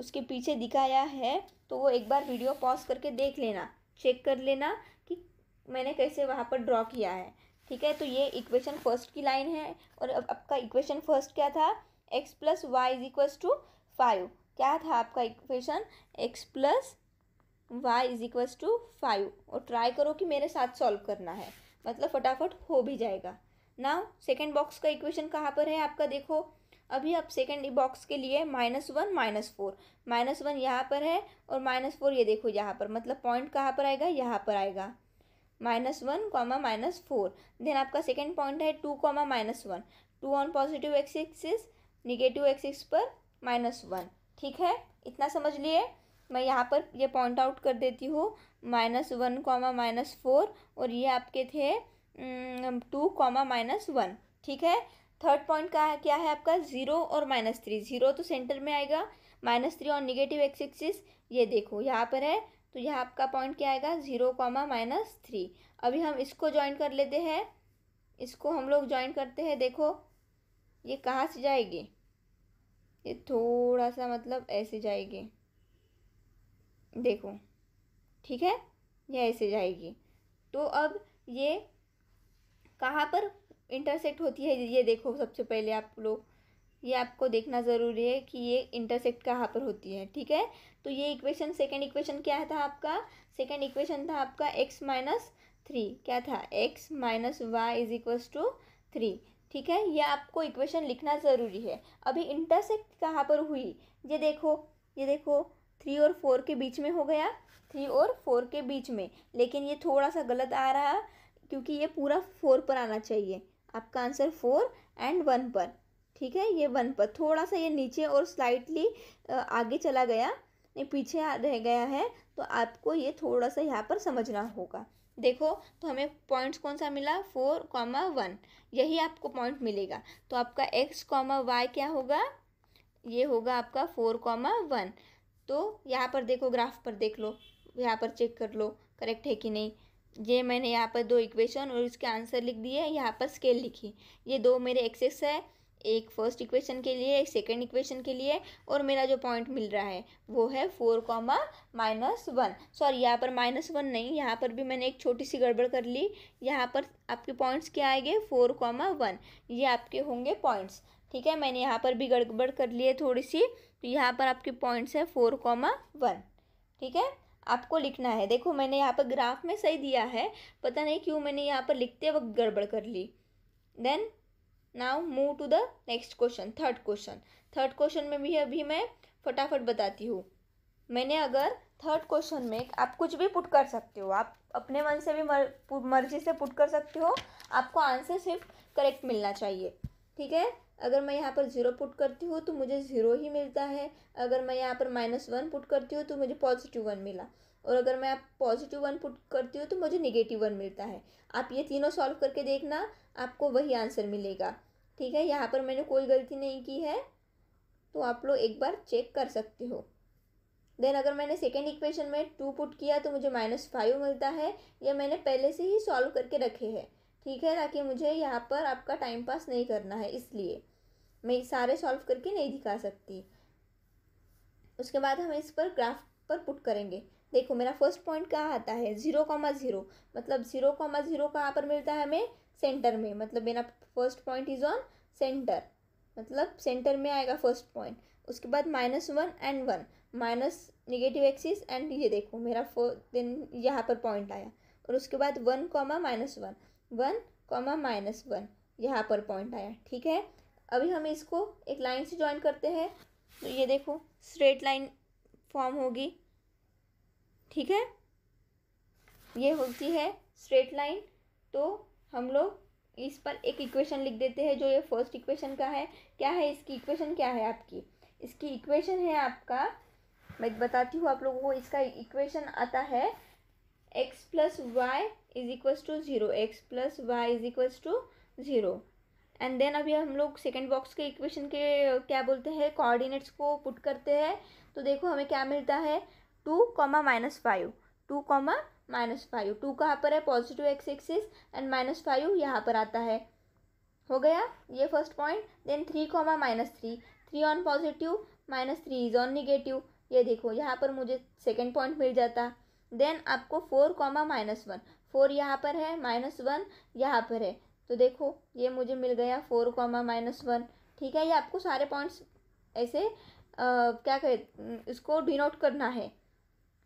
उसके पीछे दिखाया है तो वो एक बार वीडियो पॉज करके देख लेना चेक कर लेना कि मैंने कैसे वहाँ पर ड्रॉ किया है ठीक है तो ये इक्वेशन फर्स्ट की लाइन है और अब आपका इक्वेशन फर्स्ट क्या था x plus Y is equals to five क्या था आपका equation x plus Y is equals to five और ट्राई करो कि मेरे साथ सॉल्व करना है मतलब फटाफट हो भी जाएगा ना सेकेंड बॉक्स का इक्वेशन कहाँ पर है आपका देखो अभी आप सेकेंड बॉक्स e के लिए minus one minus four minus one यहाँ पर है और माइनस फोर ये देखो यहाँ पर मतलब पॉइंट कहाँ पर आएगा यहाँ पर आएगा minus one comma minus four then आपका सेकेंड पॉइंट है two comma minus one two on positive x axis negative axis पर माइनस वन ठीक है इतना समझ लिए मैं यहाँ पर ये यह पॉइंट आउट कर देती हूँ minus one comma minus four और ये आपके थे टू कॉमा माइनस वन ठीक है थर्ड पॉइंट का है क्या है आपका ज़ीरो और माइनस थ्री ज़ीरो तो सेंटर में आएगा माइनस थ्री और निगेटिव एक्स एक्सिस ये देखो यहाँ पर है तो यहाँ आपका पॉइंट क्या आएगा ज़ीरो कॉमा माइनस थ्री अभी हम इसको ज्वाइन कर लेते हैं इसको हम लोग ज्वाइन करते हैं देखो ये कहाँ से जाएगी ये थोड़ा सा मतलब ऐसे जाएगी देखो ठीक है ये ऐसे जाएगी तो अब ये कहाँ पर इंटरसेक्ट होती है ये देखो सबसे पहले आप लोग ये आपको देखना ज़रूरी है कि ये इंटरसेक्ट कहाँ पर होती है ठीक है तो ये इक्वेशन सेकेंड इक्वेशन क्या था आपका सेकेंड इक्वेशन था आपका एक्स माइनस थ्री क्या था x minus Y is equals to three ठीक है ये आपको इक्वेशन लिखना ज़रूरी है अभी इंटरसेक्ट कहाँ पर हुई ये देखो ये देखो थ्री और फोर के बीच में हो गया थ्री और फोर के बीच में लेकिन ये थोड़ा सा गलत आ रहा क्योंकि ये पूरा फोर पर आना चाहिए आपका आंसर फोर एंड वन पर ठीक है ये वन पर थोड़ा सा ये नीचे और स्लाइटली आगे चला गया नहीं पीछे रह गया है तो आपको ये थोड़ा सा यहाँ पर समझना होगा देखो तो हमें पॉइंट्स कौन सा मिला फोर कॉमा वन यही आपको पॉइंट मिलेगा तो आपका एक्स कॉमा वाई क्या होगा ये होगा आपका फोर कॉमा वन तो यहाँ पर देखो ग्राफ पर देख लो यहाँ पर चेक कर लो करेक्ट है कि नहीं ये मैंने यहाँ पर दो इक्वेशन और इसके आंसर लिख दिए यहाँ पर स्केल लिखी ये दो मेरे एक्सेस है एक फर्स्ट इक्वेशन के लिए एक सेकेंड इक्वेशन के लिए और मेरा जो पॉइंट मिल रहा है वो है four comma minus one sorry यहाँ पर माइनस वन नहीं यहाँ पर भी मैंने एक छोटी सी गड़बड़ कर ली यहाँ पर आपके पॉइंट्स क्या आएंगे फोर कॉमा वन ये आपके होंगे पॉइंट्स ठीक है मैंने यहाँ पर भी गड़बड़ कर ली है थोड़ी सी तो यहाँ पर आपके पॉइंट्स है फोर कॉमा वन ठीक है आपको लिखना है देखो मैंने यहाँ पर ग्राफ में सही दिया है पता नहीं क्यों मैंने यहाँ पर लिखते वक्त गड़बड़ कर ली then now move to the next question third question third question में भी अभी मैं फटाफट बताती हूँ मैंने अगर थर्ड क्वेश्चन में आप कुछ भी पुट कर सकते हो आप अपने मन से भी मर, मर्जी से पुट कर सकते हो आपको आंसर सिर्फ करेक्ट मिलना चाहिए ठीक है अगर मैं यहाँ पर ज़ीरो पुट करती हूँ तो मुझे ज़ीरो ही मिलता है अगर मैं यहाँ पर माइनस वन पुट करती हूँ तो मुझे पॉजिटिव वन मिला और अगर मैं आप पॉजिटिव वन पुट करती हूँ तो मुझे निगेटिव वन मिलता है आप ये तीनों सॉल्व करके देखना आपको वही आंसर मिलेगा ठीक है यहाँ पर मैंने कोई गलती नहीं की है तो आप लोग एक बार चेक कर सकते हो देन अगर मैंने सेकेंड इक्वेशन में टू पुट किया तो मुझे माइनस फाइव मिलता है या मैंने पहले से ही सॉल्व करके रखे हैं ठीक है ताकि मुझे यहाँ पर आपका टाइम पास नहीं करना है इसलिए मैं सारे सॉल्व करके नहीं दिखा सकती उसके बाद हम इस पर ग्राफ पर पुट करेंगे देखो मेरा फर्स्ट पॉइंट कहाँ आता है ज़ीरो कॉमा ज़ीरो मतलब ज़ीरो कॉमा ज़ीरो कहाँ पर मिलता है हमें सेंटर में मतलब मेरा first point is on centre मतलब सेंटर में आएगा फर्स्ट पॉइंट उसके बाद minus one and one minus negative axis and ये देखो मेरा देन यहाँ पर पॉइंट आया और उसके बाद one comma minus one one comma minus one यहाँ पर पॉइंट आया ठीक है अभी हम इसको एक लाइन से ज्वाइन करते हैं तो ये देखो स्ट्रेट लाइन फॉर्म होगी ठीक है ये होती है स्ट्रेट लाइन तो हम लोग इस पर एक इक्वेशन लिख देते हैं जो ये फर्स्ट इक्वेशन का है क्या है इसकी इक्वेशन क्या है आपकी इसकी इक्वेशन है आपका मैं बताती हूँ आप लोगों को इसका इक्वेशन आता है x plus Y is equals to zero x plus Y is equals to zero and then अभी हम लोग सेकेंड बॉक्स के इक्वेशन के क्या बोलते हैं कोऑर्डिनेट्स को पुट करते हैं तो देखो हमें क्या मिलता है two comma minus five two comma minus five two कहाँ पर है positive x axis and minus five यहाँ पर आता है हो गया ये first point then three comma minus three three on positive minus three is on negative ये देखो यहाँ पर मुझे सेकेंड पॉइंट मिल जाता देन आपको four comma minus one four यहाँ पर है माइनस वन यहाँ पर है तो देखो ये मुझे मिल गया फोर कॉमा माइनस वन ठीक है ये आपको सारे पॉइंट्स ऐसे आ, क्या कहे इसको डिनोट करना है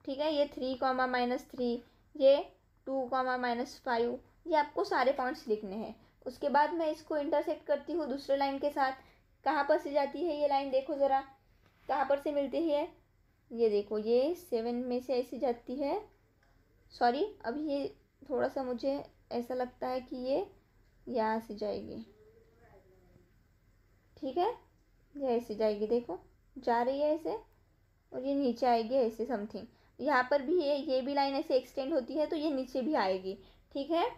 ठीक है ये थ्री कॉमा माइनस थ्री ये टू कॉमा माइनस फाइव ये आपको सारे पॉइंट्स लिखने हैं उसके बाद मैं इसको इंटरसेक्ट करती हूँ दूसरे लाइन के साथ कहाँ पर से जाती है ये लाइन देखो ज़रा कहाँ पर से मिलती है ये देखो ये सेवन में से ऐसी जाती है सॉरी अभी ये थोड़ा सा मुझे ऐसा लगता है कि ये यहाँ से जाएगी ठीक है ये ऐसे जाएगी देखो जा रही है ऐसे और ये नीचे आएगी ऐसे समथिंग यहाँ पर भी ये ये भी लाइन ऐसे एक्सटेंड होती है तो ये नीचे भी आएगी ठीक है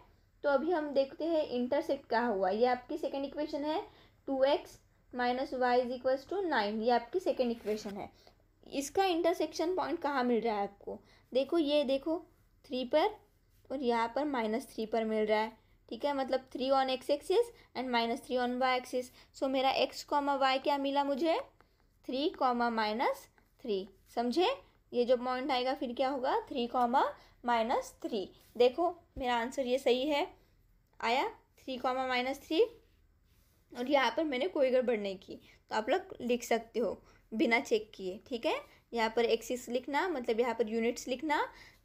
तो अभी हम देखते हैं इंटरसेप्ट क्या हुआ ये आपकी सेकेंड इक्वेशन है two x minus Y is equals to nine ये आपकी सेकेंड इक्वेशन है इसका इंटरसेक्शन पॉइंट कहाँ मिल रहा है आपको देखो ये देखो थ्री पर और यहाँ पर माइनस थ्री पर मिल रहा है ठीक है मतलब three on x axis and minus three on y axis so मेरा एक्स कॉमा वाई क्या मिला मुझे थ्री कॉमा माइनस थ्री समझे ये जो पॉइंट आएगा फिर क्या होगा थ्री कॉमा माइनस थ्री देखो मेरा आंसर ये सही है आया थ्री कॉमा माइनस थ्री और यहाँ पर मैंने कोई गड़बड़ नहीं की तो आप लोग लिख सकते हो बिना चेक किए ठीक है यहाँ पर एक्सिस लिखना मतलब यहाँ पर यूनिट्स लिखना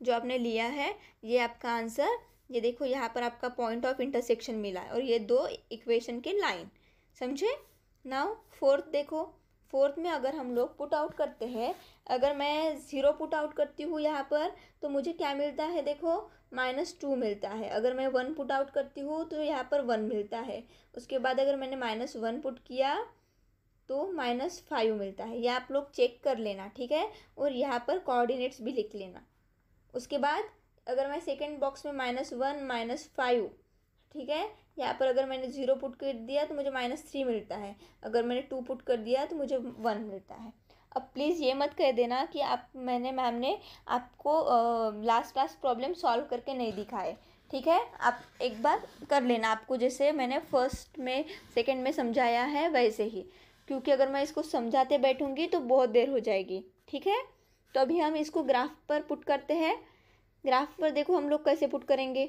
जो आपने लिया है ये आपका आंसर ये देखो यहाँ पर आपका पॉइंट ऑफ इंटरसेक्शन मिला है और ये दो इक्वेशन के लाइन समझे नाउ फोर्थ देखो फोर्थ में अगर हम लोग पुट आउट करते हैं अगर मैं ज़ीरो पुट आउट करती हूँ यहाँ पर तो मुझे क्या मिलता है देखो माइनस टू मिलता है अगर मैं वन पुट आउट करती हूँ तो यहाँ पर वन मिलता है उसके बाद अगर मैंने माइनस वन पुट किया तो माइनस फाइव मिलता है यह आप लोग चेक कर लेना ठीक है और यहाँ पर कोऑर्डिनेट्स भी लिख लेना उसके बाद अगर मैं सेकेंड बॉक्स में माइनस वन माइनस फाइव ठीक है यहाँ पर अगर मैंने ज़ीरो पुट कर दिया तो मुझे माइनस थ्री मिलता है अगर मैंने टू पुट कर दिया तो मुझे वन मिलता है अब प्लीज़ ये मत कह देना कि आप मैंने मैम ने आपको लास्ट लास्ट प्रॉब्लम सॉल्व करके नहीं दिखाए ठीक है आप एक बार कर लेना आपको जैसे मैंने फर्स्ट में सेकंड में समझाया है वैसे ही क्योंकि अगर मैं इसको समझाते बैठूंगी तो बहुत देर हो जाएगी ठीक है तो अभी हम इसको ग्राफ पर पुट करते हैं ग्राफ पर देखो हम लोग कैसे पुट करेंगे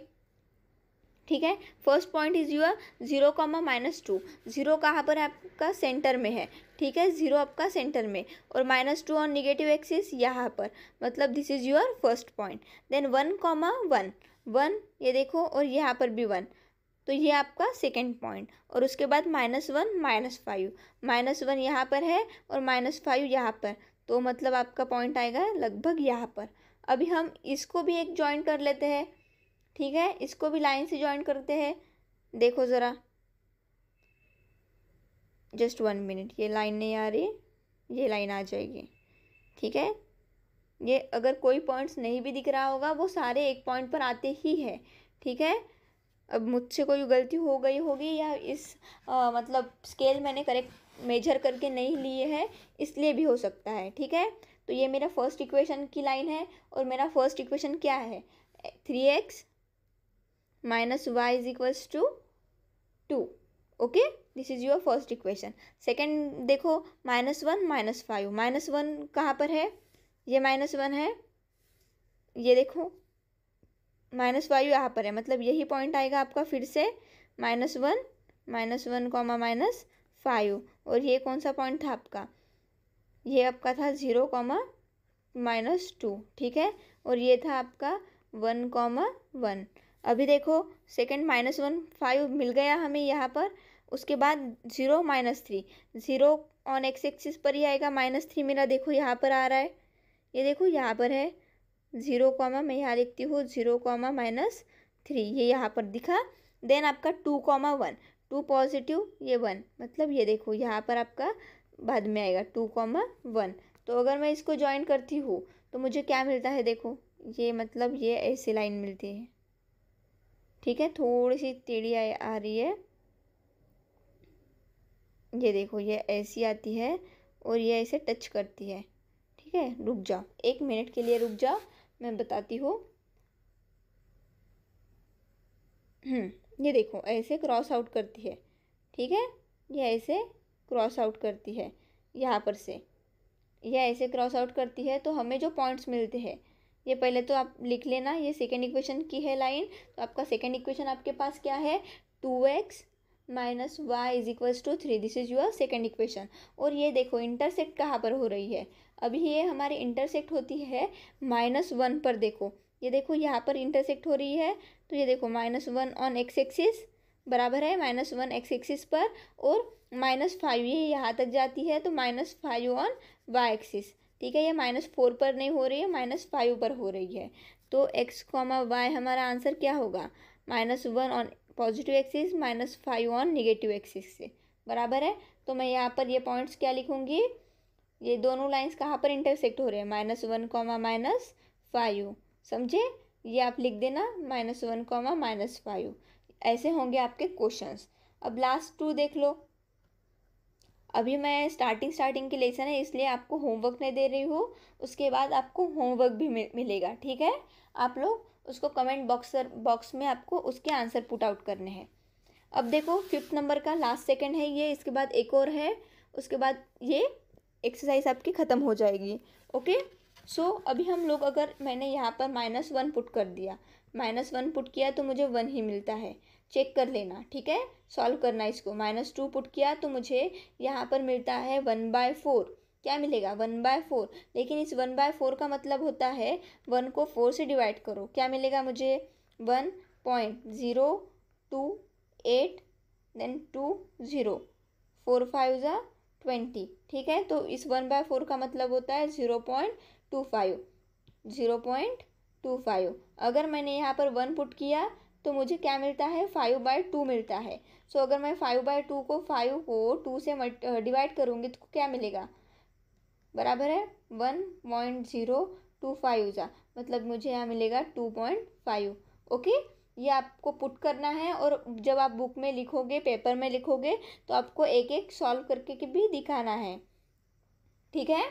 ठीक है first point is your zero comma minus two zero कहाँ पर आपका सेंटर में है ठीक है जीरो आपका सेंटर में और माइनस टू और निगेटिव एक्सिस यहाँ पर मतलब this is your first point then one comma one one ये देखो और यहाँ पर भी वन तो ये आपका सेकेंड पॉइंट और उसके बाद minus one minus five minus one यहाँ पर है और माइनस फाइव यहाँ पर तो मतलब आपका पॉइंट आएगा लगभग यहाँ पर अभी हम इसको भी एक जॉइन कर लेते हैं ठीक है इसको भी लाइन से जॉइन करते हैं देखो ज़रा जस्ट वन मिनट ये लाइन नहीं आ रही ये लाइन आ जाएगी ठीक है ये अगर कोई पॉइंट्स नहीं भी दिख रहा होगा वो सारे एक पॉइंट पर आते ही है ठीक है अब मुझसे कोई गलती हो गई होगी या इस आ, मतलब स्केल मैंने करेक्ट मेजर करके नहीं लिए है इसलिए भी हो सकता है ठीक है तो ये मेरा फर्स्ट इक्वेशन की लाइन है और मेरा फर्स्ट इक्वेशन क्या है three x minus Y is equals to two okay this is your first equation second देखो minus one minus five minus one कहाँ पर है ये माइनस वन है ये देखो माइनस फाइव यहाँ पर है मतलब यही पॉइंट आएगा आपका फिर से minus one minus one comma minus five और ये कौन सा पॉइंट था आपका ये आपका था ज़ीरो कॉमा माइनस टू ठीक है और ये था आपका वन कॉमा वन अभी देखो सेकेंड माइनस वन फाइव मिल गया हमें यहाँ पर उसके बाद zero minus three zero on x axis पर ही आएगा माइनस थ्री मेरा देखो यहाँ पर आ रहा है ये देखो यहाँ पर है ज़ीरो कॉमा मैं यहाँ लिखती हूँ ज़ीरो कॉमा माइनस थ्री ये यहाँ पर दिखा देन आपका two comma one two positive ये वन मतलब ये देखो यहाँ पर आपका बाद में आएगा टू कॉमा वन तो अगर मैं इसको ज्वाइन करती हूँ तो मुझे क्या मिलता है देखो ये मतलब ये ऐसी लाइन मिलती है ठीक है थोड़ी सी टेढ़ी आ रही है ये देखो ये ऐसी आती है और ये ऐसे टच करती है ठीक है रुक जाओ एक मिनट के लिए रुक जाओ मैं बताती हूँ हम्म, ये देखो ऐसे क्रॉस आउट करती है ठीक है यह ऐसे क्रॉस आउट करती है यहाँ पर से यह ऐसे क्रॉस आउट करती है तो हमें जो पॉइंट्स मिलते हैं ये पहले तो आप लिख लेना ये सेकेंड इक्वेशन की है लाइन तो आपका सेकेंड इक्वेशन आपके पास क्या है two x minus Y is equals to three this is your second equation और ये देखो इंटरसेक्ट कहाँ पर हो रही है अभी ये हमारी इंटरसेक्ट होती है माइनस वन पर देखो ये देखो यहाँ पर इंटरसेक्ट हो रही है तो ये देखो minus one on x axis बराबर है माइनस वन एक्स एक्सिस पर और माइनस फाइव ये यहाँ तक जाती है तो minus five on y axis ठीक है ये माइनस फोर पर नहीं हो रही है माइनस फाइव पर हो रही है तो एक्स कॉमा वाई हमारा आंसर क्या होगा minus one on positive axis minus five on negative axis से बराबर है तो मैं यहाँ पर ये पॉइंट्स क्या लिखूँगी ये दोनों लाइंस कहाँ पर इंटरसेक्ट हो रहे हैं minus one comma minus five समझे ये आप लिख देना minus one comma minus five ऐसे होंगे आपके क्वेश्चंस अब लास्ट टू देख लो अभी मैं स्टार्टिंग स्टार्टिंग की लेसन है इसलिए आपको होमवर्क नहीं दे रही हूँ उसके बाद आपको होमवर्क भी मिलेगा ठीक है आप लोग उसको कमेंट बॉक्स बॉक्स में आपको उसके आंसर पुट आउट करने हैं अब देखो फिफ्थ नंबर का लास्ट सेकेंड है ये इसके बाद एक और है उसके बाद ये एक्सरसाइज आपकी ख़त्म हो जाएगी ओके सो so, अभी हम लोग अगर मैंने यहाँ पर माइनस वन पुट कर दिया माइनस वन पुट किया तो मुझे वन ही मिलता है चेक कर लेना ठीक है सॉल्व करना इसको माइनस टू पुट किया तो मुझे यहाँ पर मिलता है वन बाय फोर क्या मिलेगा वन बाय फोर लेकिन इस वन बाय फोर का मतलब होता है वन को फोर से डिवाइड करो क्या मिलेगा मुझे one point zero two eight then two zero four five ज़ा ट्वेंटी ठीक है तो इस वन बाय फोर का मतलब होता है zero point two five zero point two five अगर मैंने यहाँ पर वन पुट किया तो मुझे क्या मिलता है फाइव बाय टू मिलता है सो अगर मैं फाइव बाय टू को फाइव को टू से डिवाइड करूँगी तो क्या मिलेगा बराबर है one point zero two five ज़ा मतलब मुझे यहाँ मिलेगा टू पॉइंट फाइव ओके ये आपको पुट करना है और जब आप बुक में लिखोगे पेपर में लिखोगे तो आपको एक एक सॉल्व करके के भी दिखाना है ठीक है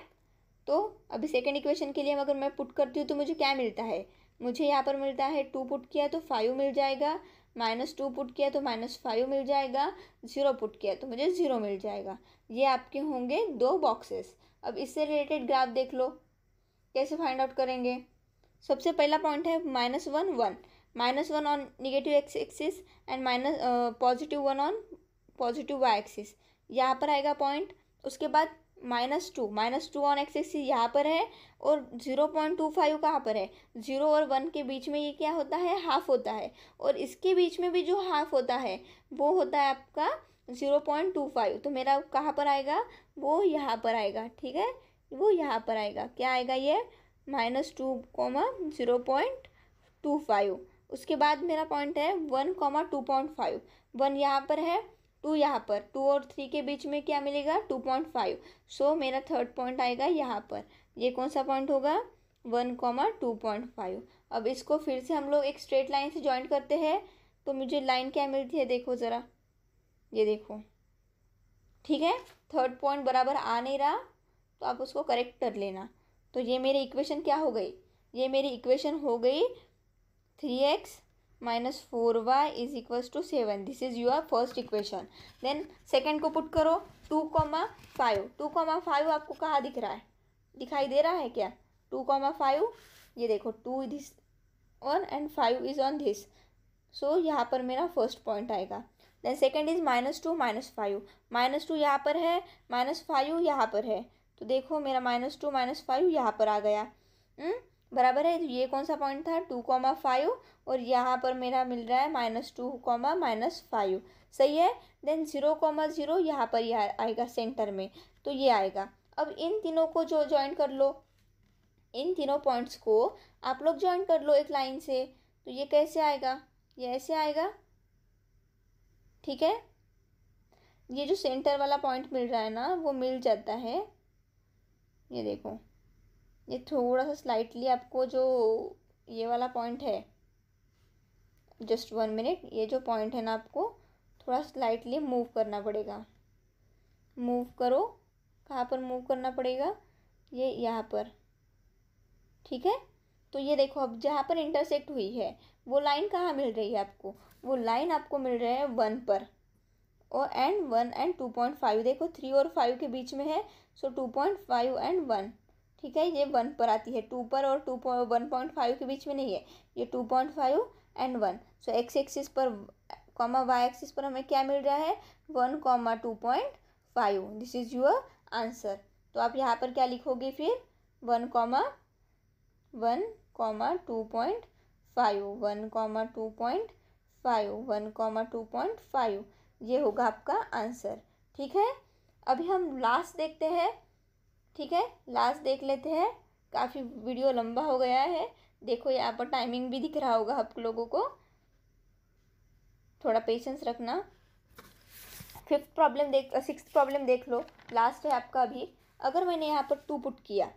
तो अभी सेकेंड इक्वेशन के लिए अगर मैं पुट करती हूँ तो मुझे क्या मिलता है मुझे यहाँ पर मिलता है टू पुट किया तो फाइव मिल जाएगा माइनस टू पुट किया तो माइनस फाइव मिल जाएगा ज़ीरो पुट किया तो मुझे ज़ीरो मिल जाएगा ये आपके होंगे दो बॉक्सेस अब इससे रिलेटेड ग्राफ देख लो कैसे फाइंड आउट करेंगे सबसे पहला पॉइंट है minus one one minus 1 on negative x axis and minus uh, positive 1 on positive y axis यहाँ पर आएगा पॉइंट उसके बाद minus two minus two on x axis यहाँ पर है और जीरो पॉइंट टू फाइव कहाँ पर है जीरो और वन के बीच में ये क्या होता है हाफ होता है और इसके बीच में भी जो हाफ होता है वो होता है आपका ज़ीरो पॉइंट टू फाइव तो मेरा कहाँ पर आएगा वो यहाँ पर आएगा ठीक है वो यहाँ पर आएगा क्या आएगा ये minus two comma zero point two five उसके बाद मेरा पॉइंट है one comma two point five one यहाँ पर है टू यहाँ पर टू और थ्री के बीच में क्या मिलेगा टू पॉइंट फाइव सो मेरा थर्ड पॉइंट आएगा यहाँ पर ये कौन सा पॉइंट होगा one comma two point five अब इसको फिर से हम लोग एक स्ट्रेट लाइन से ज्वाइन करते हैं तो मुझे लाइन क्या मिलती है देखो ज़रा ये देखो ठीक है थर्ड पॉइंट बराबर आ नहीं रहा तो आप उसको करेक्ट कर लेना तो ये मेरी इक्वेशन क्या हो गई ये मेरी इक्वेशन हो गई three x minus four y is equals to seven this is your first equation then second को पुट करो two comma five two comma five आपको कहाँ दिख रहा है दिखाई दे रहा है क्या टू कॉमा फाइव ये देखो two this on and five is on this so यहाँ पर मेरा फर्स्ट पॉइंट आएगा then second is minus two minus five minus two यहाँ पर है माइनस फाइव यहाँ पर है तो देखो मेरा माइनस टू माइनस फाइव यहाँ पर आ गया हुँ? हम्म? बराबर है तो ये कौन सा पॉइंट था टू कॉमा फाइव और यहाँ पर मेरा मिल रहा है minus two comma minus five सही है देन ज़ीरो कॉमा ज़ीरो यहाँ पर यह आएगा सेंटर में तो ये आएगा अब इन तीनों को जो ज्वाइन कर लो इन तीनों पॉइंट्स को आप लोग ज्वाइन कर लो एक लाइन से तो ये कैसे आएगा ये ऐसे आएगा ठीक है ये जो सेंटर वाला पॉइंट मिल रहा है ना वो मिल जाता है ये देखो ये थोड़ा सा स्लाइटली आपको जो ये वाला पॉइंट है जस्ट वन मिनट ये जो पॉइंट है ना आपको थोड़ा स्लाइटली मूव करना पड़ेगा मूव करो कहाँ पर मूव करना पड़ेगा ये यहाँ पर ठीक है तो ये देखो अब जहाँ पर इंटरसेक्ट हुई है वो लाइन कहाँ मिल रही है आपको वो लाइन आपको मिल रहा है वन पर और and one and two point five देखो थ्री और फाइव के बीच में है so two point five and one ठीक है ये वन पर आती है टू पर और टू वन पॉइंट फाइव के बीच में नहीं है ये two point five and one so x axis पर कॉमा वाई एक्सिस पर हमें क्या मिल रहा है one comma two point five this is your answer तो आप यहाँ पर क्या लिखोगे फिर one comma one comma two point five one comma two point five one comma two point five ये होगा आपका आंसर ठीक है अभी हम लास्ट देखते हैं ठीक है लास्ट देख लेते हैं काफ़ी वीडियो लंबा हो गया है देखो यहाँ पर टाइमिंग भी दिख रहा होगा आप लोगों को थोड़ा पेशेंस रखना फिफ्थ प्रॉब्लम देख सिक्स प्रॉब्लम देख लो लास्ट है आपका अभी अगर मैंने यहाँ पर टू पुट किया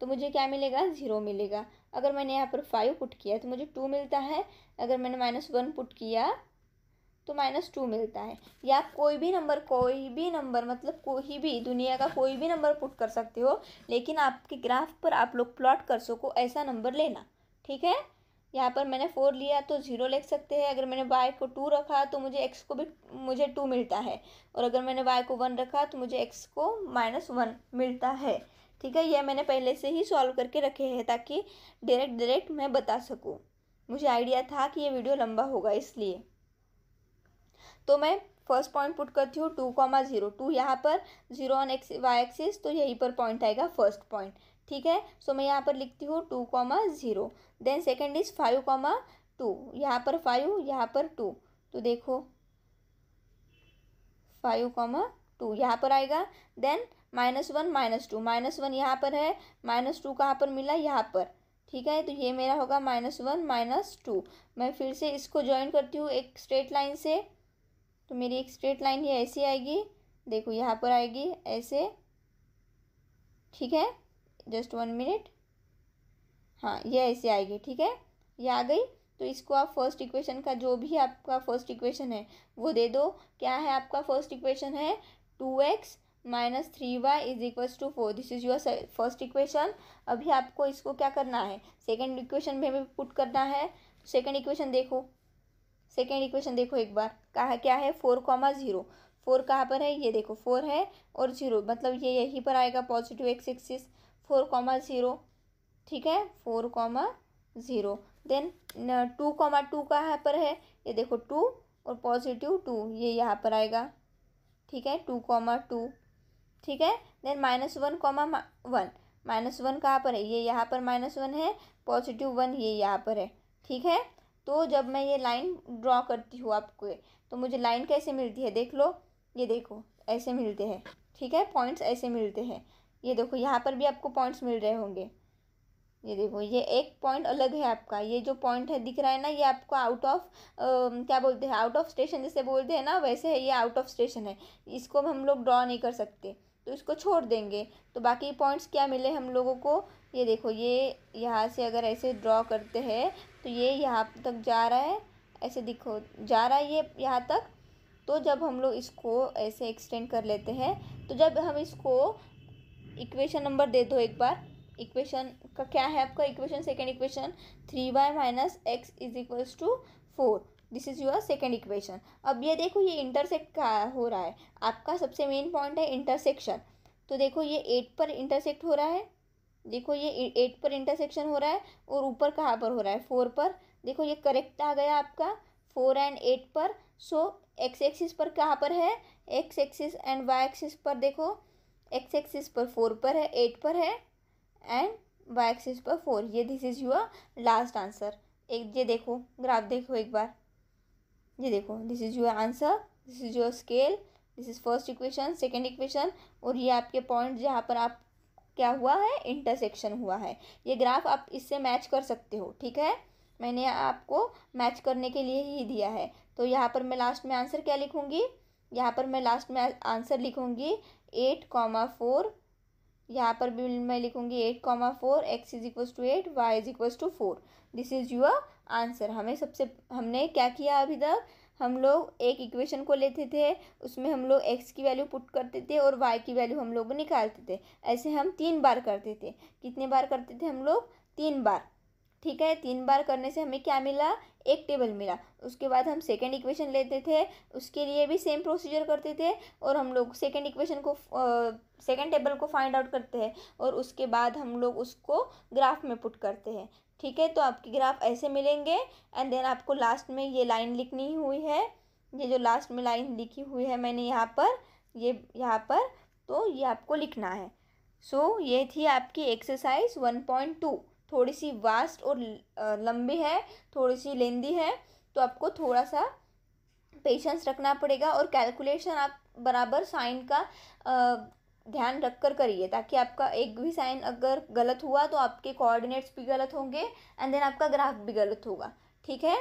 तो मुझे क्या मिलेगा ज़ीरो मिलेगा अगर मैंने यहाँ पर फाइव पुट किया तो मुझे टू मिलता है अगर मैंने माइनस वन पुट किया तो माइनस टू मिलता है या कोई भी नंबर कोई भी नंबर मतलब कोई भी दुनिया का कोई भी नंबर पुट कर सकते हो लेकिन आपके ग्राफ पर आप लोग प्लॉट कर सको ऐसा नंबर लेना ठीक है यहाँ पर मैंने फोर लिया तो ज़ीरो लिख सकते हैं अगर मैंने वाई को टू रखा तो मुझे एक्स को भी मुझे टू मिलता है और अगर मैंने वाई को वन रखा तो मुझे एक्स को माइनस वन मिलता है ठीक है यह मैंने पहले से ही सॉल्व करके रखे हैं ताकि डायरेक्ट डायरेक्ट मैं बता सकूँ मुझे आइडिया था कि ये वीडियो लंबा होगा इसलिए तो मैं फर्स्ट पॉइंट पुट करती हूँ टू कॉमा जीरो टू यहाँ पर zero on x y axis तो यहीं पर पॉइंट आएगा फर्स्ट पॉइंट ठीक है सो so, मैं यहाँ पर लिखती हूँ two comma zero then second is five comma two यहाँ पर फाइव यहाँ पर टू तो देखो फाइव कॉमा टू यहाँ पर आएगा then minus one minus two minus one यहाँ पर है माइनस टू कहाँ पर मिला यहाँ पर ठीक है तो ये मेरा होगा माइनस वन माइनस टू मैं फिर से इसको ज्वाइन करती हूँ एक स्ट्रेट लाइन से तो मेरी एक स्ट्रेट लाइन ये ऐसी आएगी देखो यहाँ पर आएगी ऐसे ठीक है जस्ट वन मिनट हाँ ये ऐसे आएगी ठीक है ये आ गई तो इसको आप फर्स्ट इक्वेशन का जो भी आपका फर्स्ट इक्वेशन है वो दे दो क्या है आपका फर्स्ट इक्वेशन है two x minus three y is equals to four this is your first equation अभी आपको इसको क्या करना है सेकेंड इक्वेशन में भी पुट करना है सेकेंड इक्वेशन देखो सेकेंड इक्वेशन देखो एक बार कहा क्या है फोर कॉमा ज़ीरो फोर कहाँ पर है ये देखो फोर है और ज़ीरो मतलब ये यहीं पर आएगा positive x axis four comma zero ठीक है four comma zero then two comma two कहाँ पर है ये देखो टू और पॉजिटिव टू ये यहाँ पर आएगा ठीक है टू कॉमा टू ठीक है then minus one comma one minus one कहाँ पर है ये यहाँ पर माइनस वन है पॉजिटिव वन ये यहाँ पर है ठीक है तो जब मैं ये लाइन ड्रॉ करती हूँ आपको तो मुझे लाइन कैसे मिलती है देख लो ये देखो ऐसे मिलते हैं ठीक है पॉइंट्स ऐसे मिलते हैं ये देखो यहाँ पर भी आपको पॉइंट्स मिल रहे होंगे ये देखो ये एक पॉइंट अलग है आपका ये जो पॉइंट है दिख रहा है ना ये आपको आउट ऑफ क्या बोलते हैं आउट ऑफ स्टेशन जैसे बोलते हैं ना वैसे है ये आउट ऑफ स्टेशन है इसको हम लोग ड्रॉ नहीं कर सकते तो इसको छोड़ देंगे तो बाकी पॉइंट्स क्या मिले हम लोगों को ये देखो ये यहाँ से अगर ऐसे ड्रॉ करते हैं तो ये यहाँ तक जा रहा है ऐसे दिखो जा रहा है ये यहाँ तक तो जब हम लोग इसको ऐसे एक्सटेंड कर लेते हैं तो जब हम इसको इक्वेशन नंबर दे दो एक बार इक्वेशन का क्या है आपका equation second equation three y minus x is equals to four this is your second equation अब ये देखो ये इंटरसेक्ट का हो रहा है आपका सबसे मेन पॉइंट है इंटरसेक्शन तो देखो ये एट पर इंटरसेक्ट हो रहा है देखो ये एट पर इंटरसेक्शन हो रहा है और ऊपर कहाँ पर हो रहा है फोर पर देखो ये करेक्ट आ गया आपका फोर एंड एट पर सो एक्स एक्सिस पर कहाँ पर है x axis and y axis पर देखो एक्स एक्सिस पर फोर पर है एट पर है एंड वाई एक्सिस पर फोर ये this is your last answer एक ये देखो ग्राफ देखो एक बार ये देखो this is your answer this is your scale this is first equation second equation और ये आपके पॉइंट जहाँ पर आप क्या हुआ है इंटरसेक्शन हुआ है ये ग्राफ आप इससे मैच कर सकते हो ठीक है मैंने आपको मैच करने के लिए ही दिया है तो यहाँ पर मैं लास्ट में आंसर क्या लिखूँगी यहाँ पर मैं लास्ट में आंसर लिखूँगी एट कॉमा फोर यहाँ पर भी मैं लिखूँगी eight comma four x is equal to eight y is equal to four this is your answer हमें सबसे हमने क्या किया अभी तक हम लोग एक इक्वेशन को लेते थे उसमें हम लोग एक्स की वैल्यू पुट करते थे और वाई की वैल्यू हम लोग निकालते थे ऐसे हम तीन बार करते थे कितने बार करते थे हम लोग तीन बार ठीक है तीन बार करने से हमें क्या मिला एक टेबल मिला उसके बाद हम सेकेंड इक्वेशन लेते थे उसके लिए भी सेम प्रोसीजर करते थे और हम लोग सेकेंड इक्वेशन को सेकेंड टेबल को फाइंड आउट करते हैं और उसके बाद हम लोग उसको ग्राफ में पुट करते हैं ठीक है तो आपके ग्राफ ऐसे मिलेंगे एंड देन आपको लास्ट में ये लाइन लिखनी हुई है ये जो लास्ट में लाइन लिखी हुई है मैंने यहाँ पर ये यहाँ पर तो ये आपको लिखना है सो so, ये थी आपकी एक्सरसाइज वन पॉइंट टू थोड़ी सी वास्ट और लंबी है थोड़ी सी लेंदी है तो आपको थोड़ा सा पेशेंस रखना पड़ेगा और कैलकुलेशन आप बराबर साइन का आ, ध्यान रख कर करिए ताकि आपका एक भी साइन अगर गलत हुआ तो आपके कोऑर्डिनेट्स भी गलत होंगे एंड देन आपका ग्राफ भी गलत होगा ठीक है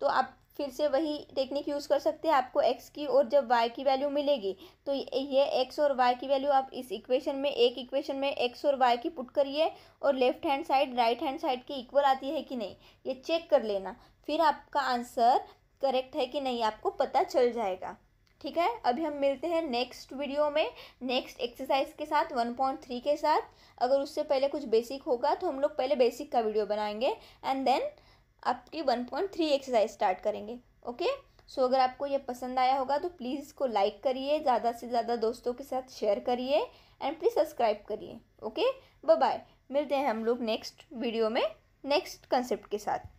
तो आप फिर से वही टेक्निक यूज़ कर सकते हैं आपको एक्स की और जब वाई की वैल्यू मिलेगी तो ये एक्स और वाई की वैल्यू आप इस इक्वेशन में एक इक्वेशन में एक्स और वाई की पुट करिए और left hand side right hand side की इक्वल आती है कि नहीं ये चेक कर लेना फिर आपका आंसर करेक्ट है कि नहीं आपको पता चल जाएगा ठीक है अभी हम मिलते हैं नेक्स्ट वीडियो में नेक्स्ट एक्सरसाइज के साथ वन पॉइंट थ्री के साथ अगर उससे पहले कुछ बेसिक होगा तो हम लोग पहले बेसिक का वीडियो बनाएंगे एंड देन आपकी one point three exercise start करेंगे ओके सो अगर आपको ये पसंद आया होगा तो प्लीज़ इसको लाइक करिए ज़्यादा से ज़्यादा दोस्तों के साथ शेयर करिए एंड प्लीज़ सब्सक्राइब करिए ओके बाय बाय मिलते हैं हम लोग नेक्स्ट वीडियो में नेक्स्ट कंसेप्ट के साथ